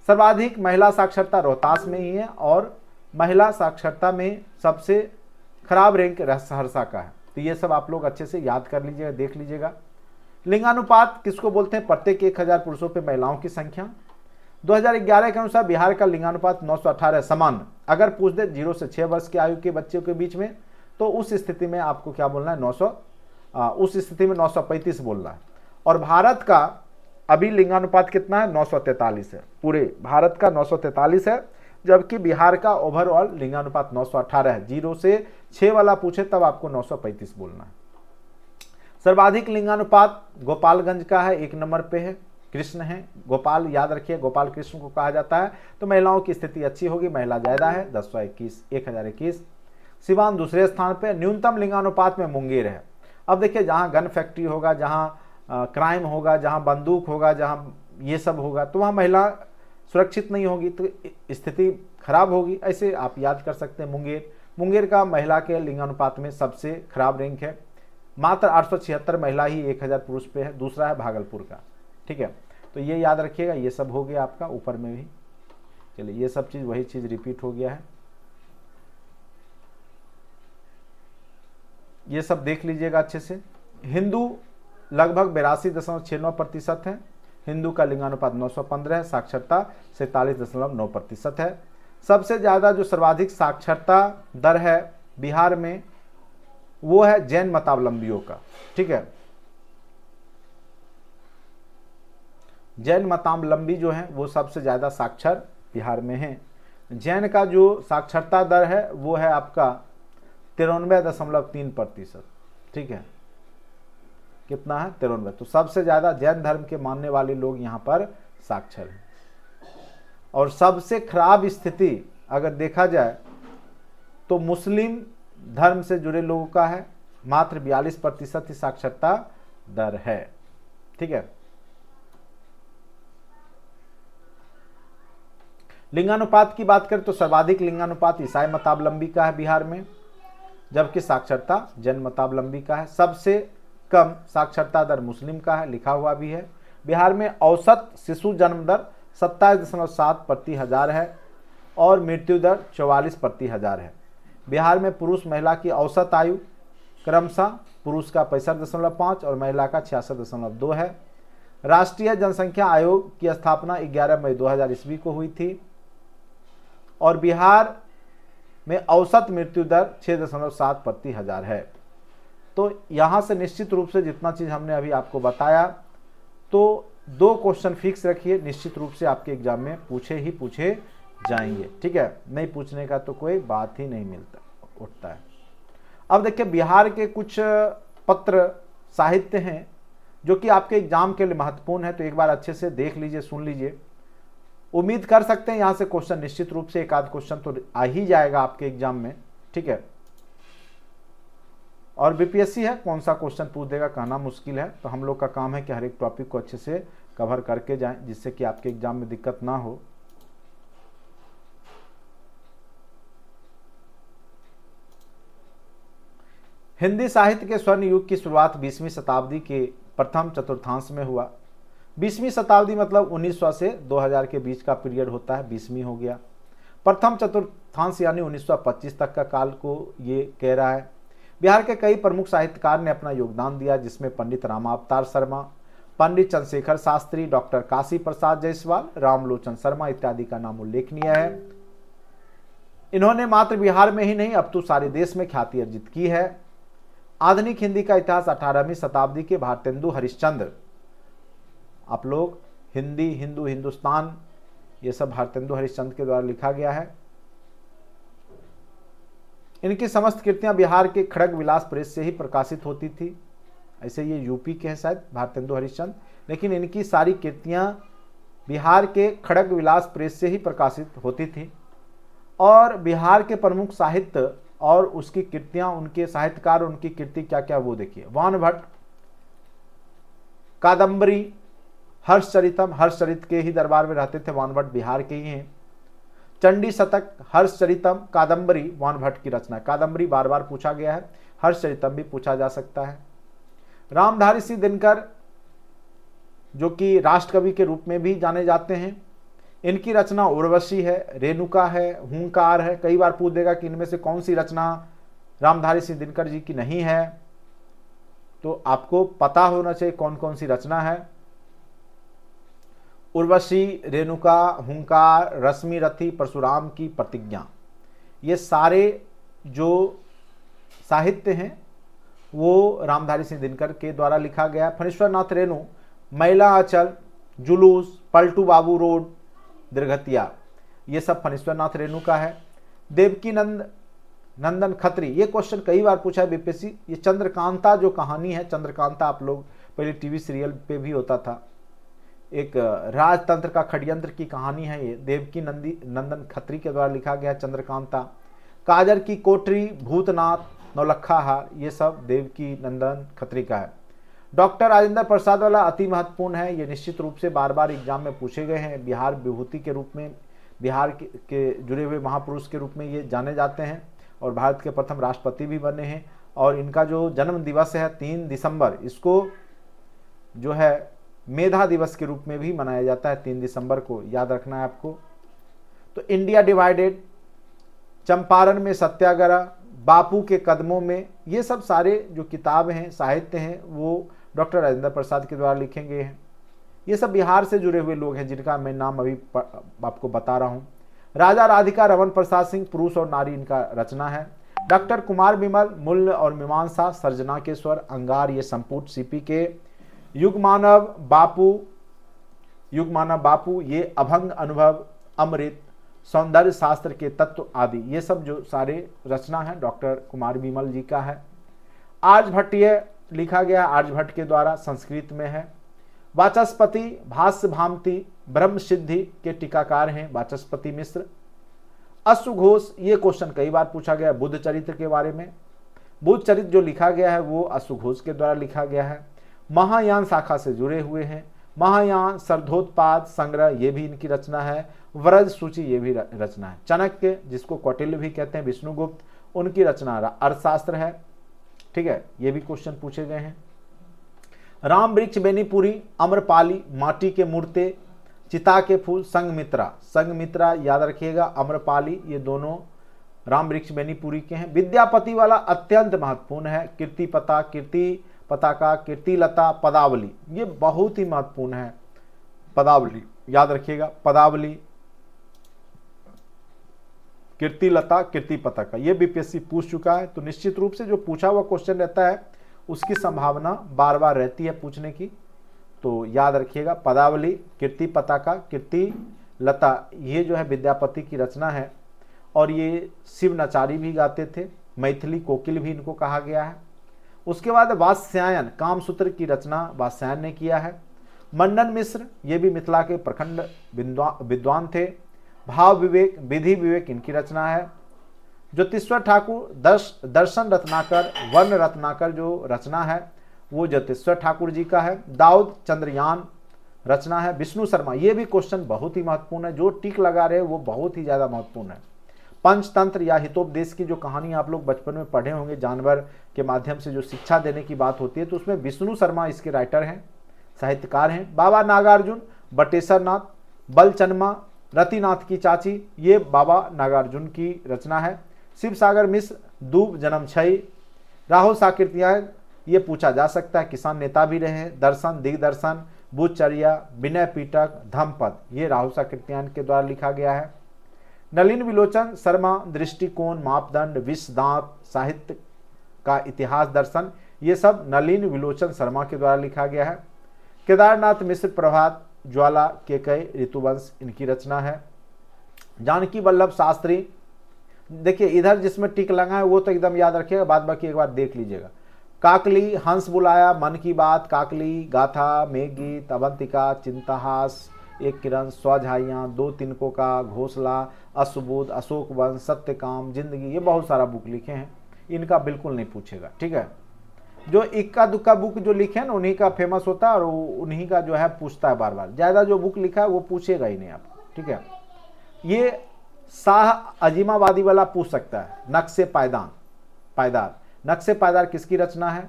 सर्वाधिक महिला साक्षरता रोहतास में ही है और महिला साक्षरता में सबसे खराब रैंक सहरसा का है तो ये सब आप लोग अच्छे से याद कर लीजिएगा देख लीजिएगा लिंगानुपात किसको बोलते हैं प्रत्येक एक हज़ार पुरुषों पर महिलाओं की संख्या 2011 के अनुसार बिहार का लिंगानुपात 918 समान अगर पूछ दे जीरो से छह वर्ष की आयु के बच्चों के बीच में तो उस स्थिति में आपको क्या बोलना है नौ आ, उस स्थिति में 935 बोलना है और भारत का अभी लिंगानुपात कितना है 943 है पूरे भारत का 943 है जबकि बिहार का ओवरऑल लिंगानुपात 918 है जीरो से छः वाला पूछे तब आपको 935 बोलना है सर्वाधिक लिंगानुपात गोपालगंज का है एक नंबर पे है कृष्ण है गोपाल याद रखिए गोपाल कृष्ण को कहा जाता है तो महिलाओं की स्थिति अच्छी होगी महिला ज्यादा है दस सौ इक्कीस एक हज़ार इक्कीस सिवान दूसरे स्थान पर न्यूनतम लिंगानुपात में मुंगेर है अब देखिए जहाँ गन फैक्ट्री होगा जहाँ क्राइम होगा जहाँ बंदूक होगा जहाँ ये सब होगा तो वहाँ महिला सुरक्षित नहीं होगी तो स्थिति खराब होगी ऐसे आप याद कर सकते हैं मुंगेर मुंगेर का महिला के लिंगानुपात में सबसे खराब रैंक है मात्र आठ महिला ही एक पुरुष पे है दूसरा है भागलपुर का ठीक है तो ये याद रखिएगा ये सब हो गया आपका ऊपर में भी चलिए ये सब चीज़ वही चीज़ रिपीट हो गया है ये सब देख लीजिएगा अच्छे से हिंदू लगभग बिरासी दशमलव छः नौ प्रतिशत हैं हिंदू का लिंगानुपात 915 है साक्षरता सैंतालीस दशमलव नौ प्रतिशत है सबसे ज़्यादा जो सर्वाधिक साक्षरता दर है बिहार में वो है जैन मतावलंबियों का ठीक है जैन मतावलंबी जो हैं वो सबसे ज़्यादा साक्षर बिहार में हैं जैन का जो साक्षरता दर है वो है आपका तिरानवे दशमलव तीन प्रतिशत ठीक है कितना है तिरानवे तो सबसे ज़्यादा जैन धर्म के मानने वाले लोग यहाँ पर साक्षर हैं और सबसे खराब स्थिति अगर देखा जाए तो मुस्लिम धर्म से जुड़े लोगों का है मात्र बयालीस प्रतिशत ही साक्षरता दर है ठीक है लिंगानुपात की बात करें तो सर्वाधिक लिंगानुपात ईसाई मतावलंबी का है बिहार में जबकि साक्षरता जनमतावलंबी का है सबसे कम साक्षरता दर मुस्लिम का है लिखा हुआ भी है बिहार में औसत शिशु जन्म दर सत्ताईस दशमलव सात प्रति हज़ार है और मृत्यु दर चौवालीस प्रति हज़ार है बिहार में पुरुष महिला की औसत आयु क्रमशः पुरुष का पैंसठ दशमलव पाँच और महिला का छियासठ दशमलव दो है राष्ट्रीय जनसंख्या आयोग की स्थापना 11 मई 2000 ईस्वी को हुई थी और बिहार में औसत मृत्यु दर छः दशमलव सात प्रति हज़ार है तो यहाँ से निश्चित रूप से जितना चीज़ हमने अभी आपको बताया तो दो क्वेश्चन फिक्स रखिए निश्चित रूप से आपके एग्जाम में पूछे ही पूछे जाएंगे ठीक है नहीं पूछने का तो कोई बात ही नहीं मिलता उठता है अब देखिए बिहार के कुछ पत्र साहित्य हैं जो कि आपके एग्जाम के लिए महत्वपूर्ण है तो एक बार अच्छे से देख लीजिए सुन लीजिए उम्मीद कर सकते हैं यहां से क्वेश्चन निश्चित रूप से एक आध क्वेश्चन तो आ ही जाएगा आपके एग्जाम में ठीक है और बीपीएससी है कौन सा क्वेश्चन पूछ देगा कहना मुश्किल है तो हम लोग का काम है कि हर एक टॉपिक को अच्छे से कवर करके जाएं जिससे कि आपके एग्जाम में दिक्कत ना हो हिंदी साहित्य के स्वर्ण युग की शुरुआत 20वीं शताब्दी के प्रथम चतुर्थांश में हुआ बीसवीं शताब्दी मतलब 1900 से 2000 के बीच का पीरियड होता है बीसवीं हो गया प्रथम चतुर्थांश यानी 1925 तक का काल को ये कह रहा है बिहार के कई प्रमुख साहित्यकार ने अपना योगदान दिया जिसमें पंडित रामावतार शर्मा पंडित चंद्रशेखर शास्त्री डॉक्टर काशी प्रसाद जायसवाल रामलोचन शर्मा इत्यादि का नाम उल्लेखनीय है इन्होंने मात्र बिहार में ही नहीं अब तो सारे देश में ख्याति अर्जित की है आधुनिक हिंदी का इतिहास अठारहवीं शताब्दी के भारतेंदु हरिश्चंद्र आप लोग हिंदी हिंदू हिंदुस्तान ये सब भारतेंदु हरिश्चंद के द्वारा लिखा गया है इनकी समस्त कृतियां बिहार के खड़ग विलास प्रेस से ही प्रकाशित होती थी ऐसे ये यूपी के हैं शायद भारतेंदु हरिश्चंद लेकिन इनकी सारी कृतियां बिहार के खड़ग विलास प्रेस से ही प्रकाशित होती थी और बिहार के प्रमुख साहित्य और उसकी कृतियां उनके साहित्यकार उनकी कृति क्या क्या वो देखिए वान भट्ट कादम्बरी हर्षचरितम हर्षचरित के ही दरबार में रहते थे वानभट्ट बिहार के ही हैं चंडी शतक हर्षचरितम कादम्बरी वानभट्ट की रचना कादम्बरी बार बार पूछा गया है हर्षचरितम भी पूछा जा सकता है रामधारी सिंह दिनकर जो कि राष्ट्रकवि के रूप में भी जाने जाते हैं इनकी रचना उर्वशी है रेणुका है हूंकार है कई बार पूछ देगा कि इनमें से कौन सी रचना रामधारी सिंह दिनकर जी की नहीं है तो आपको पता होना चाहिए कौन कौन सी रचना है उर्वशी रेणुका हुंकार रश्मि रथी परशुराम की प्रतिज्ञा ये सारे जो साहित्य हैं वो रामधारी सिंह दिनकर के द्वारा लिखा गया फणीश्वर नाथ रेणु महिला आंचल जुलूस पलटू बाबू रोड दीर्घतिया ये सब फणीश्वर नाथ रेणु का है देवकी नंद नंदन खत्री ये क्वेश्चन कई बार पूछा है बीपीएससी ये चंद्रकांता जो कहानी है चंद्रकांता आप लोग पहले टीवी सीरियल पे भी होता था एक राजतंत्र का खडयंत्र की कहानी है ये देवकी नंदी नंदन खत्री के द्वारा लिखा गया चंद्रकांता काजर की कोटरी भूतनाथ नौलखा ये सब देवकी नंदन खत्री का है डॉक्टर राजेंद्र प्रसाद वाला अति महत्वपूर्ण है ये निश्चित रूप से बार बार एग्जाम में पूछे गए हैं बिहार विभूति के रूप में बिहार के, के जुड़े हुए महापुरुष के रूप में ये जाने जाते हैं और भारत के प्रथम राष्ट्रपति भी बने हैं और इनका जो जन्म दिवस है तीन दिसंबर इसको जो है मेधा दिवस के रूप में भी मनाया जाता है तीन दिसंबर को याद रखना है आपको तो इंडिया डिवाइडेड चंपारण में सत्याग्रह बापू के कदमों में ये सब सारे जो किताब हैं साहित्य हैं वो डॉक्टर राजेंद्र प्रसाद के द्वारा लिखे गए हैं ये सब बिहार से जुड़े हुए लोग हैं जिनका मैं नाम अभी आपको बता रहा हूँ राजा राधिका रमन प्रसाद सिंह पुरुष और नारी इनका रचना है डॉक्टर कुमार विमल मूल्य और मीमांसा सर्जना के स्वर अंगार ये संपूर्ण सीपी के युग मानव बापू युग मानव बापू ये अभंग अनुभव अमृत सौंदर्य शास्त्र के तत्व आदि ये सब जो सारे रचना है डॉक्टर कुमार बीमल जी का है आर्यभट्ट लिखा गया आर्यभट्ट के द्वारा संस्कृत में है वाचस्पति भाष्य भामति ब्रह्म सिद्धि के टीकाकार हैं वाचस्पति मिश्र अश्वघोष ये क्वेश्चन कई बार पूछा गया बुद्ध चरित्र के बारे में बुद्ध चरित्र जो लिखा गया है वो अश्वघोष के द्वारा लिखा गया है महायान शाखा से जुड़े हुए हैं महायान सर्धोत्पाद संग्रह ये भी इनकी रचना है व्रज सूची ये भी रचना है चाणक्य जिसको कौटिल्य भी कहते हैं विष्णुगुप्त उनकी रचना अर्थशास्त्र है ठीक है ये भी क्वेश्चन पूछे गए हैं राम वृक्ष बेनीपुरी अम्रपाली माटी के मूर्ते चिता के फूल संगमित्रा संगमित्रा याद रखिएगा अम्रपाली ये दोनों राम वृक्ष बेनीपुरी के हैं विद्यापति वाला अत्यंत महत्वपूर्ण है कीर्ति पता कीर्ति पताका कीर्तिलता पदावली ये बहुत ही महत्वपूर्ण है पदावली याद रखिएगा पदावली कीर्तिलता कीर्ति पताका ये बीपीएससी पूछ चुका है तो निश्चित रूप से जो पूछा हुआ क्वेश्चन रहता है उसकी संभावना बार बार रहती है पूछने की तो याद रखिएगा पदावली कीर्ति पताका कीर्ति लता ये जो है विद्यापति की रचना है और ये शिव नचारी भी गाते थे मैथिली कोकिल भी इनको कहा गया है उसके बाद वात्स्यायन कामसूत्र की रचना वात्स्यायन ने किया है मंडन मिश्र ये भी मिथिला के प्रखंड विद्वान थे भाव विवेक विधि विवेक इनकी रचना है ज्योतिश्वर ठाकुर दर्श दर्शन रत्नाकर वर्ण रत्नाकर जो रचना है वो ज्योतिश्वर ठाकुर जी का है दाऊद चंद्रयान रचना है विष्णु शर्मा ये भी क्वेश्चन बहुत ही महत्वपूर्ण है जो टिक लगा रहे वो बहुत ही ज़्यादा महत्वपूर्ण है पंचतंत्र या हितोपदेश की जो कहानी आप लोग बचपन में पढ़े होंगे जानवर के माध्यम से जो शिक्षा देने की बात होती है तो उसमें विष्णु शर्मा इसके राइटर हैं साहित्यकार हैं बाबा नागार्जुन बटेश्वर नाथ बलचन्मा रतिनाथ की चाची ये बाबा नागार्जुन की रचना है शिव सागर मिश्र दूब जन्म छई राहुल साकृतिया ये पूछा जा सकता है किसान नेता भी रहे हैं दर्शन दिग्दर्शन बुधचर्या विनय पीटक धमपद ये राहुल साकिरतियान के द्वारा लिखा गया है नलिन विलोचन शर्मा दृष्टिकोण मापदंड विषदांत साहित्य का इतिहास दर्शन ये सब नलिन विलोचन शर्मा के द्वारा लिखा गया है केदारनाथ मिश्र प्रभात ज्वाला के कई ऋतुवंश इनकी रचना है जानकी वल्लभ शास्त्री देखिए इधर जिसमें टिक लगा है वो तो एकदम याद रखिएगा बाद बाकी एक बार देख लीजिएगा काकली हंस बुलाया मन की बात काकली गाथा मेघगीत अवंतिका चिंताहास एक किरण स्वाध्यायाँ दो तिनकों का घोसला अशुबोध अशोक वन सत्य काम जिंदगी ये बहुत सारा बुक लिखे हैं इनका बिल्कुल नहीं पूछेगा ठीक है जो इक्का दुक्का बुक जो लिखे ना उन्हीं का फेमस होता है और उन्हीं का जो है पूछता है बार बार ज़्यादा जो बुक लिखा है वो पूछेगा ही नहीं आप ठीक है ये शाह अजीमाबादी वाला पूछ सकता है नक्शे पायदान पायदार नक्शे पायदार किसकी रचना है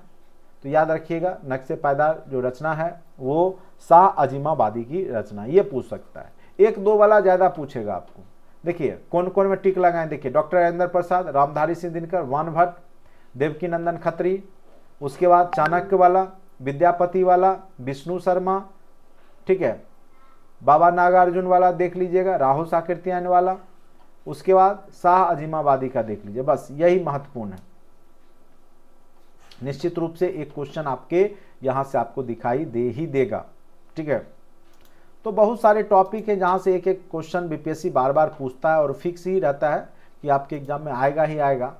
तो याद रखिएगा नक्शे पैदा जो रचना है वो शाह अजीमाबादी की रचना ये पूछ सकता है एक दो वाला ज़्यादा पूछेगा आपको देखिए कौन कौन में टिक लगाए देखिए डॉक्टर राजेंद्र प्रसाद रामधारी सिंह दिनकर वान भट्ट देवकी नंदन खत्री उसके बाद चाणक्य वाला विद्यापति वाला विष्णु शर्मा ठीक है बाबा नागार्जुन वाला देख लीजिएगा राहुल साकृत्यान वाला उसके बाद शाह अजीमाबादी का देख लीजिए बस यही महत्वपूर्ण है निश्चित रूप से एक क्वेश्चन आपके यहाँ से आपको दिखाई दे ही देगा ठीक है तो बहुत सारे टॉपिक हैं जहाँ से एक एक क्वेश्चन बीपीएससी बार बार पूछता है और फिक्स ही रहता है कि आपके एग्जाम में आएगा ही आएगा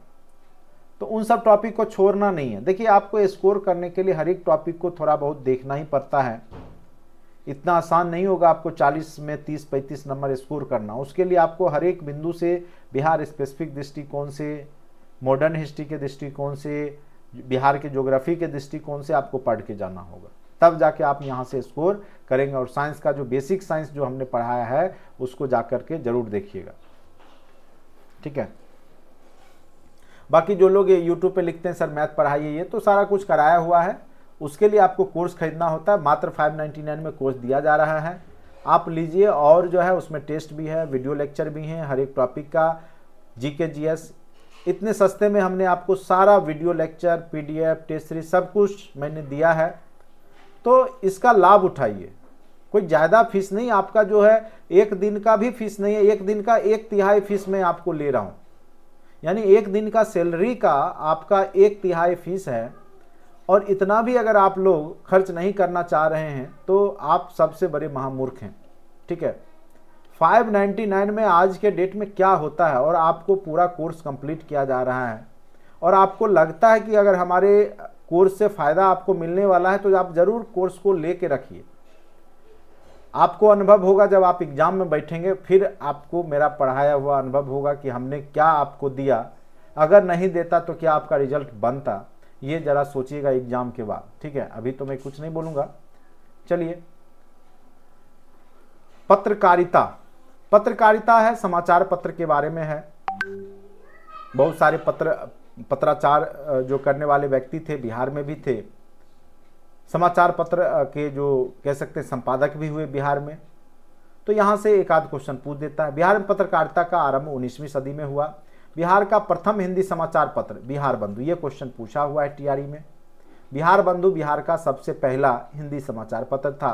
तो उन सब टॉपिक को छोड़ना नहीं है देखिए आपको स्कोर करने के लिए हर एक टॉपिक को थोड़ा बहुत देखना ही पड़ता है इतना आसान नहीं होगा आपको 40 में 30 35 नंबर स्कोर करना उसके लिए आपको हर एक बिंदु से बिहार स्पेसिफिक दृष्टिकोण से मॉडर्न हिस्ट्री के दृष्टिकोण से बिहार के ज्योग्राफी के दृष्टिकोण से आपको पढ़ के जाना होगा तब जाके आप यहाँ से स्कोर करेंगे और साइंस का जो बेसिक साइंस जो हमने पढ़ाया है उसको जा के जरूर देखिएगा ठीक है बाकी जो लोग यूट्यूब पे लिखते हैं सर मैथ पढ़ाइए ये तो सारा कुछ कराया हुआ है उसके लिए आपको कोर्स खरीदना होता है मात्र 599 में कोर्स दिया जा रहा है आप लीजिए और जो है उसमें टेस्ट भी है वीडियो लेक्चर भी हैं हर एक टॉपिक का जी के जी एस इतने सस्ते में हमने आपको सारा video lecture PDF test series सब कुछ मैंने दिया है तो इसका लाभ उठाइए कोई ज़्यादा फीस नहीं आपका जो है एक दिन का भी फीस नहीं है एक दिन का एक तिहाई फीस मैं आपको ले रहा हूँ यानी एक दिन का सैलरी का आपका एक तिहाई फीस है और इतना भी अगर आप लोग खर्च नहीं करना चाह रहे हैं तो आप सबसे बड़े महामूर्ख हैं ठीक है 599 में आज के डेट में क्या होता है और आपको पूरा कोर्स कंप्लीट किया जा रहा है और आपको लगता है कि अगर हमारे कोर्स से फ़ायदा आपको मिलने वाला है तो आप ज़रूर कोर्स को ले कर रखिए आपको अनुभव होगा जब आप एग्ज़ाम में बैठेंगे फिर आपको मेरा पढ़ाया हुआ अनुभव होगा कि हमने क्या आपको दिया अगर नहीं देता तो क्या आपका रिजल्ट बनता ये ज़रा सोचिएगा एग्ज़ाम के बाद ठीक है अभी तो मैं कुछ नहीं बोलूँगा चलिए पत्रकारिता पत्रकारिता है समाचार पत्र के बारे में है बहुत सारे पत्र पत्राचार जो करने वाले व्यक्ति थे बिहार में भी थे समाचार पत्र के जो कह सकते संपादक भी हुए बिहार में तो यहाँ से एक आध क्वेश्चन पूछ देता है बिहार में पत्रकारिता का आरंभ 19वीं सदी में हुआ बिहार का प्रथम हिंदी समाचार पत्र बिहार बंधु ये क्वेश्चन पूछा हुआ है टीआरई में बिहार बंधु बिहार का सबसे पहला हिंदी समाचार पत्र था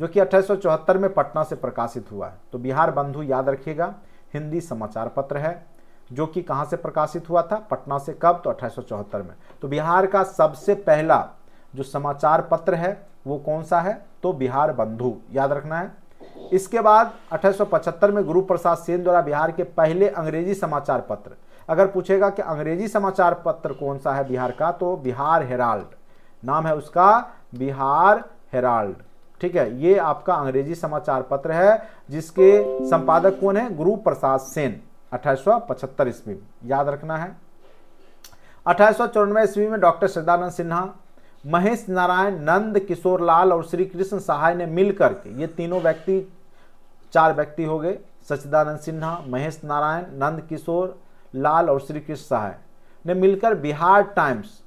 जो कि अट्ठाईस में पटना से प्रकाशित हुआ है तो बिहार बंधु याद रखिएगा हिंदी समाचार पत्र है जो कि कहाँ से प्रकाशित हुआ था पटना से कब तो अट्ठाईस में तो बिहार का सबसे पहला जो समाचार पत्र है वो कौन सा है तो बिहार बंधु याद रखना है इसके बाद 1875 में गुरु प्रसाद सेन द्वारा बिहार के पहले अंग्रेजी समाचार पत्र अगर पूछेगा कि अंग्रेजी समाचार पत्र कौन सा है बिहार का तो बिहार हेराल्ड नाम है उसका बिहार हेराल्ड ठीक है ये आपका अंग्रेजी समाचार पत्र है जिसके संपादक कौन है गुरु प्रसाद सेन अठारह ईस्वी याद रखना है अठारह ईस्वी में डॉक्टर सदानंद सिन्हा महेश नारायण नंद किशोर लाल और श्री कृष्ण सहाय ने मिलकर के ये तीनों व्यक्ति चार व्यक्ति हो गए सचिदानंद सिन्हा महेश नारायण नंद किशोर लाल और श्री कृष्ण सहाय ने मिलकर बिहार टाइम्स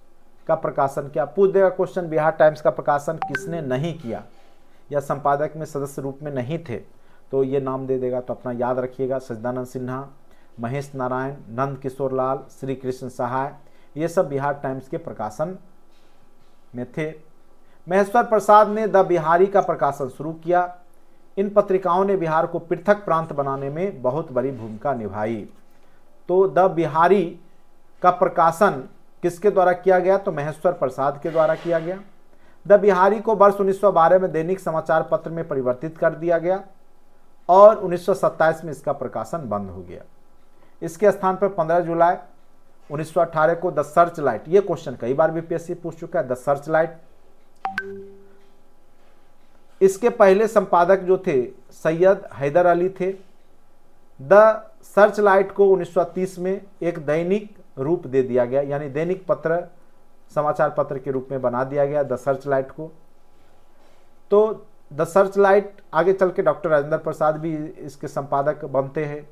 का प्रकाशन किया पूछ देगा क्वेश्चन बिहार टाइम्स का प्रकाशन किसने नहीं किया या संपादक में सदस्य रूप में नहीं थे तो ये नाम दे देगा तो अपना याद रखिएगा सचिदानंद सिन्हा महेश नारायण नंद किशोर लाल श्री कृष्ण सहाय ये सब बिहार टाइम्स के प्रकाशन में थे महेश्वर प्रसाद ने द बिहारी का प्रकाशन शुरू किया इन पत्रिकाओं ने बिहार को पृथक प्रांत बनाने में बहुत बड़ी भूमिका निभाई तो द बिहारी का प्रकाशन किसके द्वारा किया गया तो महेश्वर प्रसाद के द्वारा किया गया द बिहारी को वर्ष 1912 में दैनिक समाचार पत्र में परिवर्तित कर दिया गया और उन्नीस में इसका प्रकाशन बंद हो गया इसके स्थान पर 15 जुलाई 1918 को द सर्च लाइट ये क्वेश्चन कई बार बीपीएससी पूछ चुका है द सर्च लाइट इसके पहले संपादक जो थे सैयद हैदर अली थे द सर्च लाइट को 1930 में एक दैनिक रूप दे दिया गया यानी दैनिक पत्र समाचार पत्र के रूप में बना दिया गया द सर्च लाइट को तो द सर्च लाइट आगे चल के डॉक्टर राजेंद्र प्रसाद भी इसके संपादक बनते हैं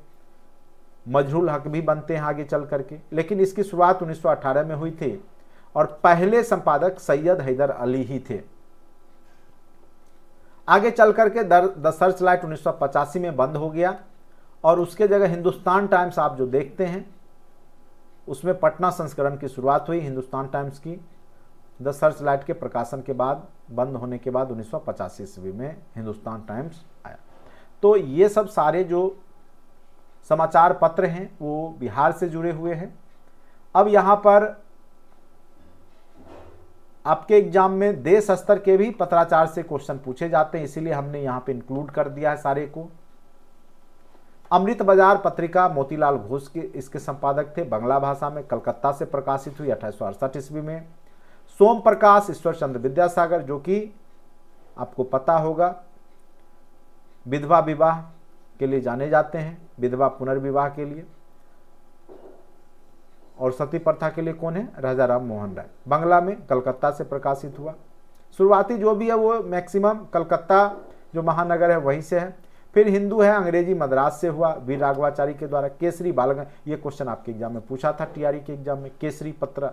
मजरूल हक भी बनते हैं आगे चल करके लेकिन इसकी शुरुआत 1918 में हुई थी और पहले संपादक सैयद हैदर अली ही थे आगे चल करके द सर्च लाइट उन्नीस में बंद हो गया और उसके जगह हिंदुस्तान टाइम्स आप जो देखते हैं उसमें पटना संस्करण की शुरुआत हुई हिंदुस्तान टाइम्स की द सर्च लाइट के प्रकाशन के बाद बंद होने के बाद उन्नीस सौ ईस्वी में हिंदुस्तान टाइम्स आया तो ये सब सारे जो समाचार पत्र हैं वो बिहार से जुड़े हुए हैं अब यहाँ पर आपके एग्जाम में देश स्तर के भी पत्राचार से क्वेश्चन पूछे जाते हैं इसीलिए हमने यहाँ पे इंक्लूड कर दिया है सारे को अमृत बाजार पत्रिका मोतीलाल घोष के इसके संपादक थे बंगला भाषा में कलकत्ता से प्रकाशित हुई अठारह ईस्वी में सोम प्रकाश ईश्वर चंद्र विद्यासागर जो कि आपको पता होगा विधवा विवाह के लिए जाने जाते हैं विधवा पुनर्विवाह के लिए और सती प्रथा के लिए कौन है राजा राम मोहन राय बंगला में कलकत्ता से प्रकाशित हुआ शुरुआती जो भी है वो मैक्सिमम कलकत्ता जो महानगर है वहीं से है फिर हिंदू है अंग्रेजी मद्रास से हुआ वीर राघवाचारी के द्वारा केसरी बालग ये क्वेश्चन आपके एग्जाम में पूछा था टीआरई के एग्जाम में केसरी पत्र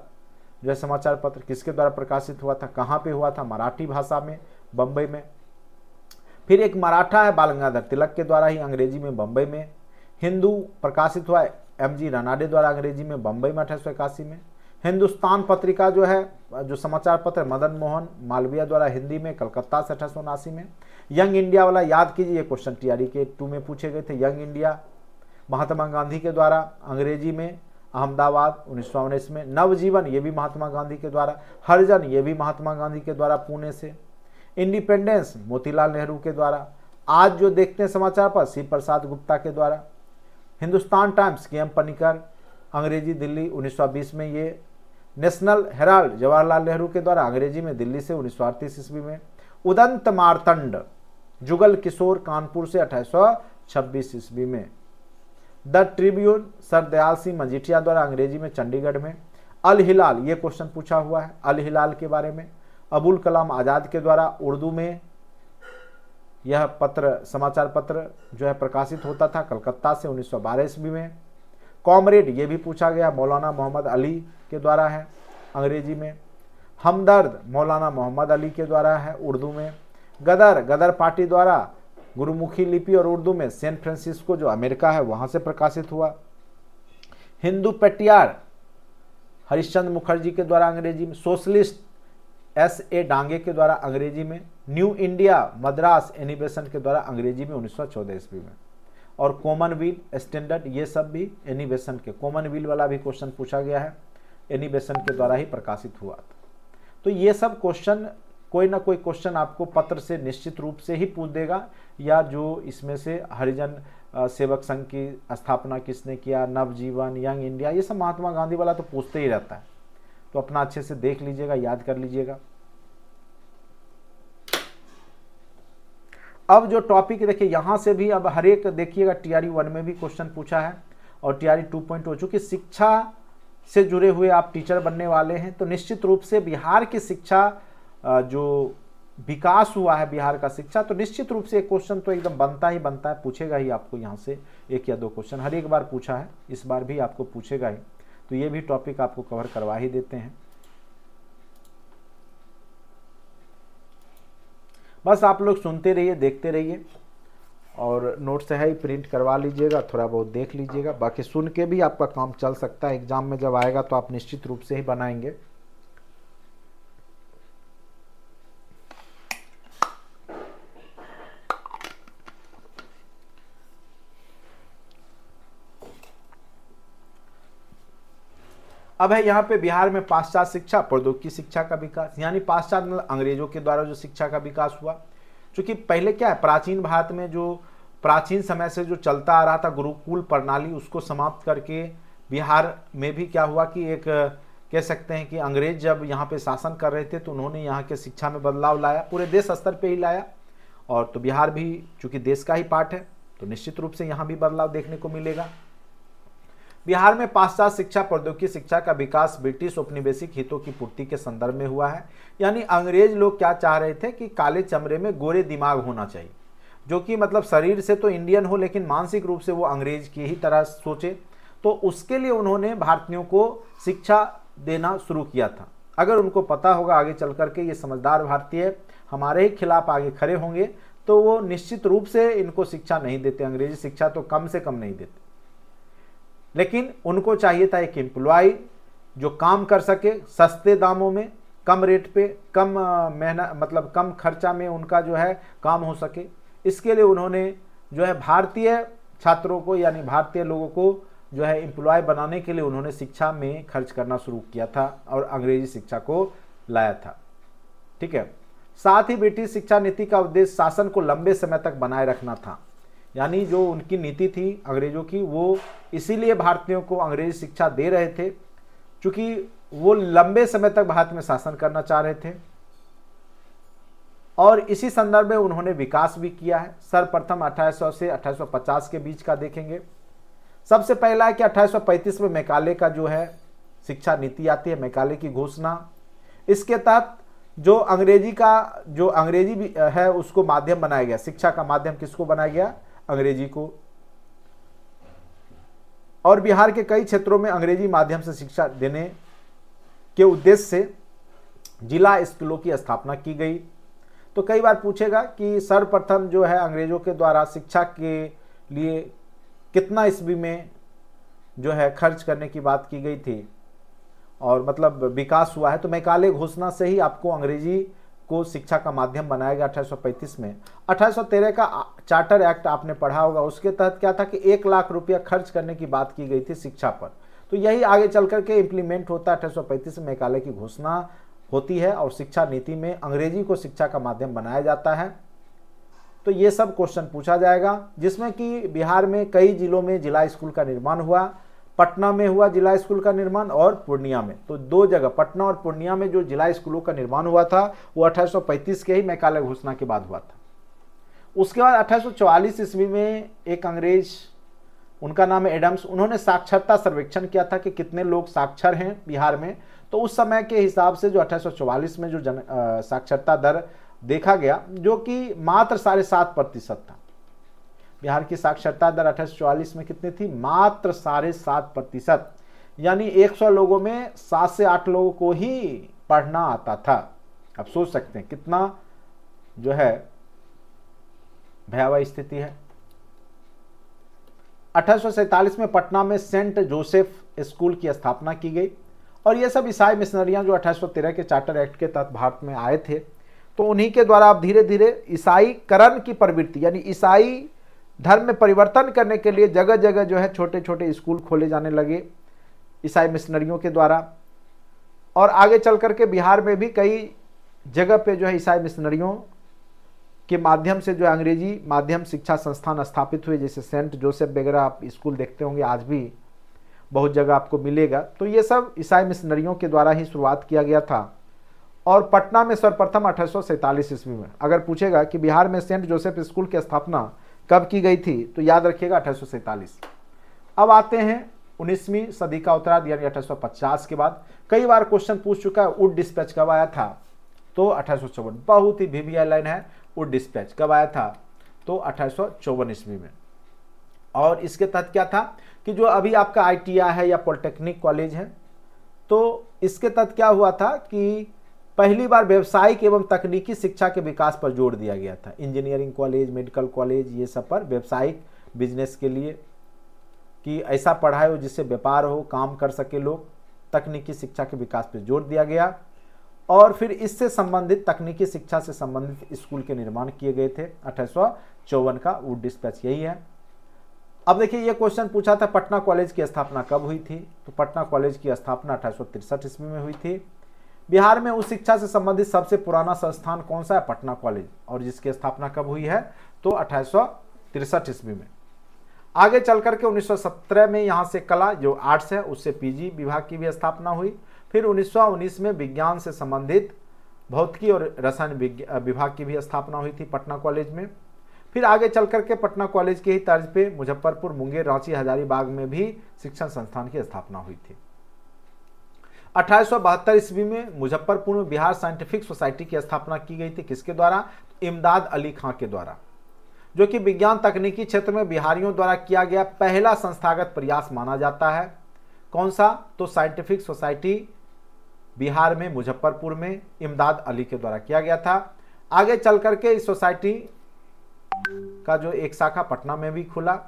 जो है समाचार पत्र किसके द्वारा प्रकाशित हुआ था कहाँ पे हुआ था मराठी भाषा में बम्बई में फिर एक मराठा है बाल गंगाधर तिलक के द्वारा ही अंग्रेजी में बम्बई में हिंदू प्रकाशित हुआ एम जी रनाडे द्वारा अंग्रेजी में बम्बई में अठारह इक्यासी में हिंदुस्तान पत्रिका जो है जो समाचार पत्र मदन मोहन मालवीय द्वारा हिंदी में कलकत्ता से अठारह में यंग इंडिया वाला याद कीजिए ये क्वेश्चन टीआरई के टू में पूछे गए थे यंग इंडिया महात्मा गांधी के द्वारा अंग्रेजी में अहमदाबाद उन्नीस में नवजीवन ये भी महात्मा गांधी के द्वारा हरजन ये भी महात्मा गांधी के द्वारा पुणे से इंडिपेंडेंस मोतीलाल नेहरू के द्वारा आज जो देखते हैं समाचार पर शिव प्रसाद गुप्ता के द्वारा हिंदुस्तान टाइम्स के एम पनिकर अंग्रेजी दिल्ली 1920 में ये नेशनल हेराल्ड जवाहरलाल नेहरू के द्वारा अंग्रेजी में दिल्ली से उन्नीस सौ ईस्वी में उदंत मारतंड जुगल किशोर कानपुर से अठाईस ईस्वी में the Tribune sir Dayal Singh Majithia द्वारा अंग्रेजी में चंडीगढ़ में अल हिलाल ये क्वेश्चन पूछा हुआ है अल हिलाल के बारे में अबुल कलाम आज़ाद के द्वारा उर्दू में यह पत्र समाचार पत्र जो है प्रकाशित होता था कलकत्ता से उन्नीस बारह ईस्वी में कॉमरेड ये भी पूछा गया मौलाना मोहम्मद अली के द्वारा है अंग्रेजी में हमदर्द मौलाना मोहम्मद अली के द्वारा है उर्दू में गदर गदर पार्टी द्वारा गुरुमुखी लिपि और उर्दू में सैन फ्रांसिस्को जो अमेरिका है वहां से प्रकाशित हुआ हिंदू पेटियार हरिश्चंद्र मुखर्जी के द्वारा अंग्रेजी में सोशलिस्ट एस ए डांगे के द्वारा अंग्रेजी में न्यू इंडिया मद्रास एनिवेशन के द्वारा अंग्रेजी में 1914 ईस्वी में और कॉमनवील स्टैंडर्ड ये सब भी एनिवेशन के कॉमनवील वाला भी क्वेश्चन पूछा गया है एनिवेशन के द्वारा ही प्रकाशित हुआ तो ये सब क्वेश्चन कोई ना कोई क्वेश्चन आपको पत्र से निश्चित रूप से ही पूछ देगा या जो इसमें से हरिजन सेवक संघ की स्थापना किसने किया नवजीवन यंग इंडिया ये सब महात्मा गांधी वाला तो पूछते ही रहता है तो अपना अच्छे से देख लीजिएगा याद कर लीजिएगा अब जो टॉपिक देखिए यहां से भी अब हर एक देखिएगा टी आर वन में भी क्वेश्चन पूछा है और टी आर टू पॉइंट हो चूँकि शिक्षा से जुड़े हुए आप टीचर बनने वाले हैं तो निश्चित रूप से बिहार की शिक्षा जो विकास हुआ है बिहार का शिक्षा तो निश्चित रूप से एक क्वेश्चन तो एकदम बनता ही बनता है पूछेगा ही आपको यहाँ से एक या दो क्वेश्चन हर एक बार पूछा है इस बार भी आपको पूछेगा ही तो ये भी टॉपिक आपको कवर करवा ही देते हैं बस आप लोग सुनते रहिए देखते रहिए और नोट्स है ही प्रिंट करवा लीजिएगा थोड़ा बहुत देख लीजिएगा बाकी सुन के भी आपका काम चल सकता है एग्ज़ाम में जब आएगा तो आप निश्चित रूप से ही बनाएंगे अब है यहाँ पे बिहार में पाश्चात्य शिक्षा प्रौद्योगिकी शिक्षा का विकास यानी पाश्चात्य अंग्रेजों के द्वारा जो शिक्षा का विकास हुआ चूंकि पहले क्या है प्राचीन भारत में जो प्राचीन समय से जो चलता आ रहा था गुरुकुल प्रणाली उसको समाप्त करके बिहार में भी क्या हुआ कि एक कह सकते हैं कि अंग्रेज जब यहाँ पे शासन कर रहे थे तो उन्होंने यहाँ के शिक्षा में बदलाव लाया पूरे देश स्तर पे ही लाया और तो बिहार भी चूंकि देश का ही पार्ट है तो निश्चित रूप से यहाँ भी बदलाव देखने को मिलेगा बिहार में पाश्चात्य शिक्षा प्रौद्योगिकी शिक्षा का विकास ब्रिटिश औपनिवेशिक हितों की पूर्ति के संदर्भ में हुआ है यानी अंग्रेज लोग क्या चाह रहे थे कि काले चमड़े में गोरे दिमाग होना चाहिए जो कि मतलब शरीर से तो इंडियन हो लेकिन मानसिक रूप से वो अंग्रेज की ही तरह सोचे तो उसके लिए उन्होंने भारतीयों को शिक्षा देना शुरू किया था अगर उनको पता होगा आगे चल करके ये समझदार भारतीय हमारे ही खिलाफ आगे खड़े होंगे तो वो निश्चित रूप से इनको शिक्षा नहीं देते अंग्रेजी शिक्षा तो कम से कम नहीं देते लेकिन उनको चाहिए था एक एम्प्लॉय जो काम कर सके सस्ते दामों में कम रेट पे कम मेहनत मतलब कम खर्चा में उनका जो है काम हो सके इसके लिए उन्होंने जो है भारतीय छात्रों को यानी भारतीय लोगों को जो है एम्प्लॉय बनाने के लिए उन्होंने शिक्षा में खर्च करना शुरू किया था और अंग्रेजी शिक्षा को लाया था ठीक है साथ ही ब्रिटिश शिक्षा नीति का उद्देश्य शासन को लंबे समय तक बनाए रखना था यानी जो उनकी नीति थी अंग्रेज़ों की वो इसीलिए भारतीयों को अंग्रेजी शिक्षा दे रहे थे क्योंकि वो लंबे समय तक भारत में शासन करना चाह रहे थे और इसी संदर्भ में उन्होंने विकास भी किया है सर्वप्रथम 1800 से 1850 के बीच का देखेंगे सबसे पहला है कि 1835 में मैकाले का जो है शिक्षा नीति आती है मैकाले की घोषणा इसके तहत जो अंग्रेजी का जो अंग्रेजी है उसको माध्यम बनाया गया शिक्षा का माध्यम किसको बनाया गया अंग्रेजी को और बिहार के कई क्षेत्रों में अंग्रेजी माध्यम से शिक्षा देने के उद्देश्य से जिला स्कूलों की स्थापना की गई तो कई बार पूछेगा कि सर्वप्रथम जो है अंग्रेजों के द्वारा शिक्षा के लिए कितना ईस्वी में जो है खर्च करने की बात की गई थी और मतलब विकास हुआ है तो मैकाले घोषणा से ही आपको अंग्रेजी को शिक्षा का माध्यम बनाया गया अठारह में अठारह का चार्टर एक्ट आपने पढ़ा होगा उसके तहत क्या था कि एक लाख रुपया खर्च करने की बात की गई थी शिक्षा पर तो यही आगे चल करके इम्प्लीमेंट होता है अठारह में मेघालय की घोषणा होती है और शिक्षा नीति में अंग्रेजी को शिक्षा का माध्यम बनाया जाता है तो ये सब क्वेश्चन पूछा जाएगा जिसमें कि बिहार में कई जिलों में जिला स्कूल का निर्माण हुआ पटना में हुआ जिला स्कूल का निर्माण और पूर्णिया में तो दो जगह पटना और पूर्णिया में जो जिला स्कूलों का निर्माण हुआ था वो 1835 के ही मैकाले घोषणा के बाद हुआ था उसके बाद 1844 ईस्वी में एक अंग्रेज उनका नाम है एडम्स उन्होंने साक्षरता सर्वेक्षण किया था कि कितने लोग साक्षर हैं बिहार में तो उस समय के हिसाब से जो 1844 में जो जन आ, साक्षरता दर देखा गया जो कि मात्र साढ़े सात प्रतिशत था बिहार की साक्षरता दर अठारह में कितनी थी मात्र साढ़े सात प्रतिशत यानी एक सौ लोगों में सात से आठ लोगों को ही पढ़ना आता था आप सोच सकते हैं कितना जो है भयावह स्थिति है अठारह में पटना में सेंट जोसेफ स्कूल की स्थापना की गई और ये सब ईसाई मिशनरियां जो अठारह के चार्टर एक्ट के तहत भारत में आए थे तो उन्हीं के द्वारा आप धीरे धीरे ईसाईकरण की प्रवृत्ति यानी ईसाई धर्म में परिवर्तन करने के लिए जगह जगह जो है छोटे छोटे स्कूल खोले जाने लगे ईसाई मिशनरियों के द्वारा और आगे चल कर के बिहार में भी कई जगह पे जो है ईसाई मिशनरियों के माध्यम से जो अंग्रेजी माध्यम शिक्षा संस्थान स्थापित हुए जैसे सेंट जोसेफ वगैरह आप स्कूल देखते होंगे आज भी बहुत जगह आपको मिलेगा तो ये सब ईसाई मिशनरियों के द्वारा ही शुरुआत किया गया था और पटना में सर्वप्रथम अठारह ईस्वी में अगर पूछेगा कि बिहार में सेंट जोसेफ स्कूल की स्थापना कब की गई थी तो याद रखिएगा अठारह अब आते हैं 19वीं सदी का उत्तराध यानी 1850 के बाद कई बार क्वेश्चन पूछ चुका है उड डिस्पैच कब आया था तो अठारह बहुत ही आई लाइन है उड डिस्पैच कब आया था तो अठारह ईस्वी में और इसके तहत क्या था कि जो अभी आपका आई है या पॉलिटेक्निक कॉलेज है तो इसके तहत क्या हुआ था कि पहली बार व्यवसायिक एवं तकनीकी शिक्षा के विकास पर जोर दिया गया था इंजीनियरिंग कॉलेज मेडिकल कॉलेज ये सब पर व्यवसायिक बिजनेस के लिए कि ऐसा पढ़ाए हो जिससे व्यापार हो काम कर सके लोग तकनीकी शिक्षा के विकास पर जोर दिया गया और फिर इससे संबंधित तकनीकी शिक्षा से संबंधित स्कूल के निर्माण किए गए थे अठारह का वो डिस्पैच यही है अब देखिए ये क्वेश्चन पूछा था पटना कॉलेज की स्थापना कब हुई थी तो पटना कॉलेज की स्थापना अठारह ईस्वी में हुई थी बिहार में उच्च शिक्षा से संबंधित सबसे पुराना संस्थान कौन सा है पटना कॉलेज और जिसकी स्थापना कब हुई है तो अठारह ईस्वी में आगे चल करके 1917 में यहाँ से कला जो आर्ट्स है उससे पीजी विभाग की भी स्थापना हुई फिर 1919 में विज्ञान से संबंधित भौतिकी और रसायन विभाग की भी स्थापना हुई थी पटना कॉलेज में फिर आगे चल करके पटना कॉलेज के ही तर्ज पे मुजफ्फरपुर मुंगेर रांची हजारीबाग में भी शिक्षण संस्थान की स्थापना हुई थी अठारह ईस्वी में मुजफ्फरपुर में बिहार साइंटिफिक सोसाइटी की स्थापना की गई थी किसके द्वारा इमदाद अली खां के द्वारा जो कि विज्ञान तकनीकी क्षेत्र में बिहारियों द्वारा किया गया पहला संस्थागत प्रयास माना जाता है कौन सा तो साइंटिफिक सोसाइटी बिहार में मुजफ्फरपुर में इमदाद अली के द्वारा किया गया था आगे चल करके इस सोसाइटी का जो एक शाखा पटना में भी खुला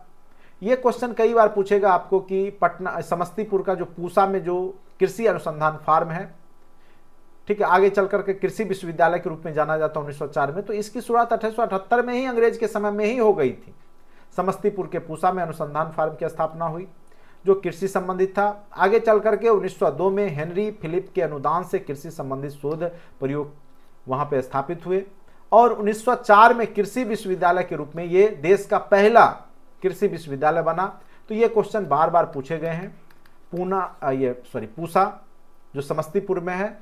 ये क्वेश्चन कई बार पूछेगा आपको कि पटना समस्तीपुर का जो पूसा में जो कृषि अनुसंधान फार्म है ठीक है आगे चल करके कृषि विश्वविद्यालय के रूप में जाना जाता है उन्नीस में तो इसकी शुरुआत अठारह में ही अंग्रेज के समय में ही हो गई थी समस्तीपुर के पूसा में अनुसंधान फार्म की स्थापना हुई जो कृषि संबंधित था आगे चल करके 1902 में हेनरी फिलिप के अनुदान से कृषि संबंधित शोध प्रयोग वहाँ पर स्थापित हुए और 1904 में कृषि विश्वविद्यालय के रूप में ये देश का पहला कृषि विश्वविद्यालय बना तो ये क्वेश्चन बार बार पूछे गए हैं पूना ये सॉरी पूसा जो समस्तीपुर में है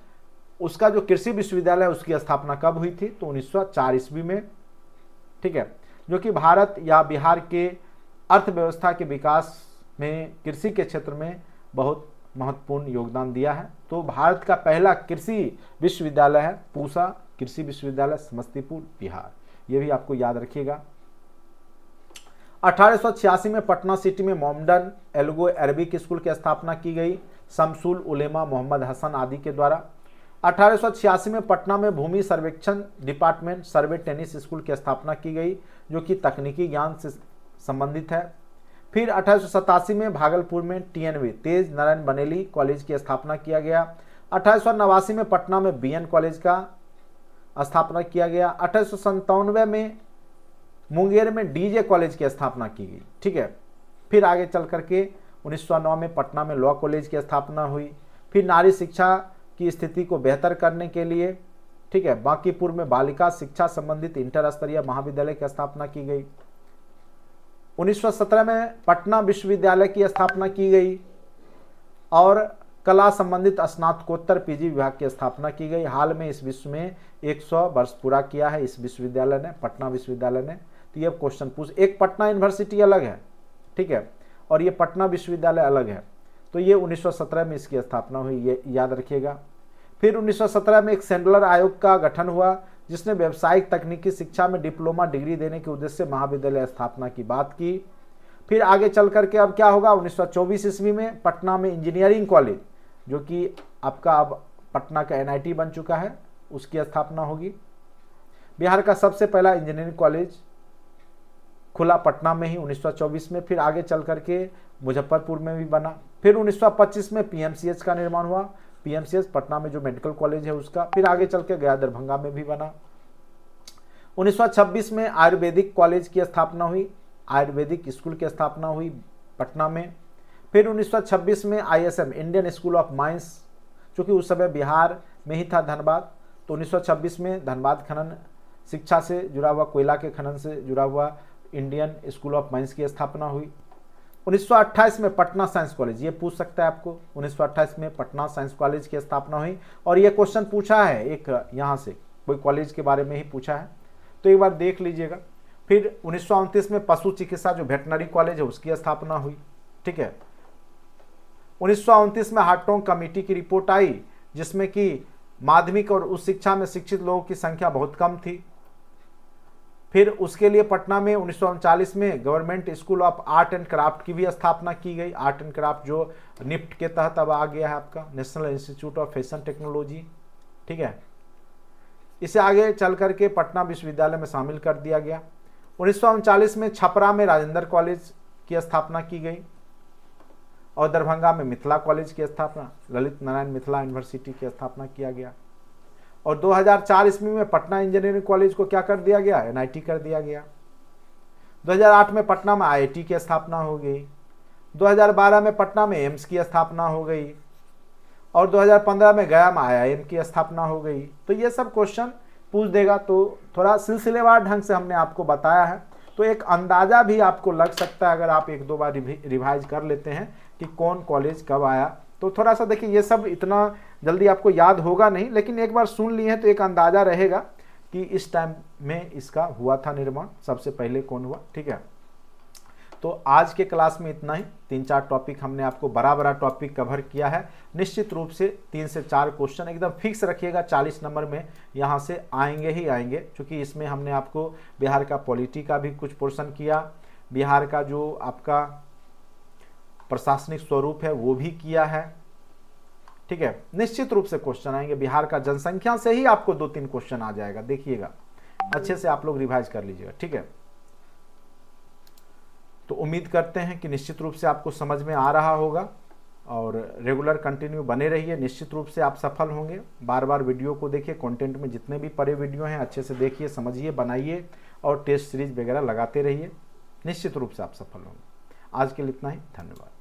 उसका जो कृषि विश्वविद्यालय उसकी स्थापना कब हुई थी तो उन्नीस ईस्वी में ठीक है जो कि भारत या बिहार के अर्थव्यवस्था के विकास में कृषि के क्षेत्र में बहुत महत्वपूर्ण योगदान दिया है तो भारत का पहला कृषि विश्वविद्यालय है पूसा कृषि विश्वविद्यालय समस्तीपुर बिहार ये भी आपको याद रखिएगा अठारह में पटना सिटी में मोमडन एल्गो अरबिक स्कूल की स्थापना की गई शमसुल उलेमा मोहम्मद हसन आदि के द्वारा अठारह में पटना में भूमि सर्वेक्षण डिपार्टमेंट सर्वे टेनिस स्कूल की स्थापना की गई जो कि तकनीकी ज्ञान से संबंधित है फिर अठारह में भागलपुर में टीएनवी तेज नारायण बनेली कॉलेज की स्थापना किया गया अठारह में पटना में बीएन कॉलेज का स्थापना किया गया अठारह में मुंगेर में डीजे कॉलेज की स्थापना की गई ठीक है फिर आगे चल करके 1909 में पटना में लॉ कॉलेज की स्थापना हुई फिर नारी शिक्षा की स्थिति को बेहतर करने के लिए ठीक है बांकीपुर में बालिका शिक्षा संबंधित इंटर स्तरीय महाविद्यालय की स्थापना की गई 1917 में पटना विश्वविद्यालय की स्थापना की गई और कला संबंधित स्नातकोत्तर पीजी विभाग की स्थापना की गई हाल में इस विश्व में 100 वर्ष पूरा किया है इस विश्वविद्यालय ने पटना विश्वविद्यालय ने तो ये क्वेश्चन पूछ एक पटना यूनिवर्सिटी अलग है ठीक है और ये पटना विश्वविद्यालय अलग है तो ये 1917 में इसकी स्थापना हुई ये याद रखिएगा फिर 1917 में एक सेंडलर आयोग का गठन हुआ जिसने व्यावसायिक तकनीकी शिक्षा में डिप्लोमा डिग्री देने के उद्देश्य महाविद्यालय स्थापना की बात की फिर आगे चल करके अब क्या होगा उन्नीस ईस्वी में पटना में इंजीनियरिंग कॉलेज जो कि आपका अब पटना का एनआईटी बन चुका है उसकी स्थापना होगी बिहार का सबसे पहला इंजीनियरिंग कॉलेज खुला पटना में ही 1924 में फिर आगे चल करके मुजफ्फरपुर में भी बना फिर 1925 में पीएमसीएच का निर्माण हुआ पीएमसीएच पटना में जो मेडिकल कॉलेज है उसका फिर आगे चल के गया दरभंगा में भी बना 1926 में आयुर्वेदिक कॉलेज की स्थापना हुई आयुर्वेदिक स्कूल की स्थापना हुई पटना में फिर 1926 में ISM Indian School of Mines चूँकि उस समय बिहार में ही था धनबाद तो उन्नीस में धनबाद खनन शिक्षा से जुड़ा हुआ कोयला के खनन से जुड़ा हुआ इंडियन स्कूल ऑफ माइंस की स्थापना हुई 1928 में पटना साइंस कॉलेज ये पूछ सकता है आपको 1928 में पटना साइंस कॉलेज की स्थापना हुई और ये क्वेश्चन पूछा है एक यहाँ से कोई कॉलेज के बारे में ही पूछा है तो एक बार देख लीजिएगा फिर उन्नीस में पशु चिकित्सा जो वेटनरी कॉलेज है उसकी स्थापना हुई ठीक है उन्नीस में हार्टोंग कमेटी की रिपोर्ट आई जिसमें कि माध्यमिक और उच्च शिक्षा में शिक्षित लोगों की संख्या बहुत कम थी फिर उसके लिए पटना में उन्नीस में government school of art and craft की भी स्थापना की गई आर्ट एंड क्राफ्ट जो निफ्ट के तहत अब आ गया है आपका national institute of fashion technology ठीक है इसे आगे चल करके पटना विश्वविद्यालय में शामिल कर दिया गया उन्नीस में छपरा में राजेंद्र कॉलेज की स्थापना की गई और दरभंगा में मिथिला कॉलेज की स्थापना ललित नारायण मिथिला यूनिवर्सिटी की स्थापना किया गया और 2004 ईस्वी में पटना इंजीनियरिंग कॉलेज को क्या कर दिया गया एनआईटी कर दिया गया 2008 में पटना में आईआईटी की स्थापना हो गई 2012 में पटना में एम्स की स्थापना हो गई और 2015 में गया में आईआईएम की स्थापना हो गई तो ये सब क्वेश्चन पूछ देगा तो थोड़ा सिलसिलेवार ढंग से हमने आपको बताया है तो एक अंदाज़ा भी आपको लग सकता है अगर आप एक दो बार रिवाइज कर लेते हैं कि कौन कॉलेज कब आया तो थोड़ा सा देखिए ये सब इतना जल्दी आपको याद होगा नहीं लेकिन एक बार सुन लिए हैं तो एक अंदाज़ा रहेगा कि इस टाइम में इसका हुआ था निर्माण सबसे पहले कौन हुआ ठीक है तो आज के क्लास में इतना ही तीन चार टॉपिक हमने आपको बड़ा बड़ा टॉपिक कवर किया है निश्चित रूप से तीन से चार क्वेश्चन एकदम फिक्स रखिएगा चालीस नंबर में यहाँ से आएंगे ही आएंगे क्योंकि इसमें हमने आपको बिहार का पॉलिटी का भी कुछ पोर्शन किया बिहार का जो आपका प्रशासनिक स्वरूप है वो भी किया है ठीक है निश्चित रूप से क्वेश्चन आएंगे बिहार का जनसंख्या से ही आपको दो तीन क्वेश्चन आ जाएगा देखिएगा अच्छे से आप लोग रिवाइज कर लीजिएगा ठीक है तो उम्मीद करते हैं कि निश्चित रूप से आपको समझ में आ रहा होगा और रेगुलर कंटिन्यू बने रहिए निश्चित रूप से आप सफल होंगे बार बार वीडियो को देखिए कंटेंट में जितने भी परे वीडियो हैं अच्छे से देखिए समझिए बनाइए और टेस्ट सीरीज वगैरह लगाते रहिए निश्चित रूप से आप सफल होंगे आज के लिए इतना ही धन्यवाद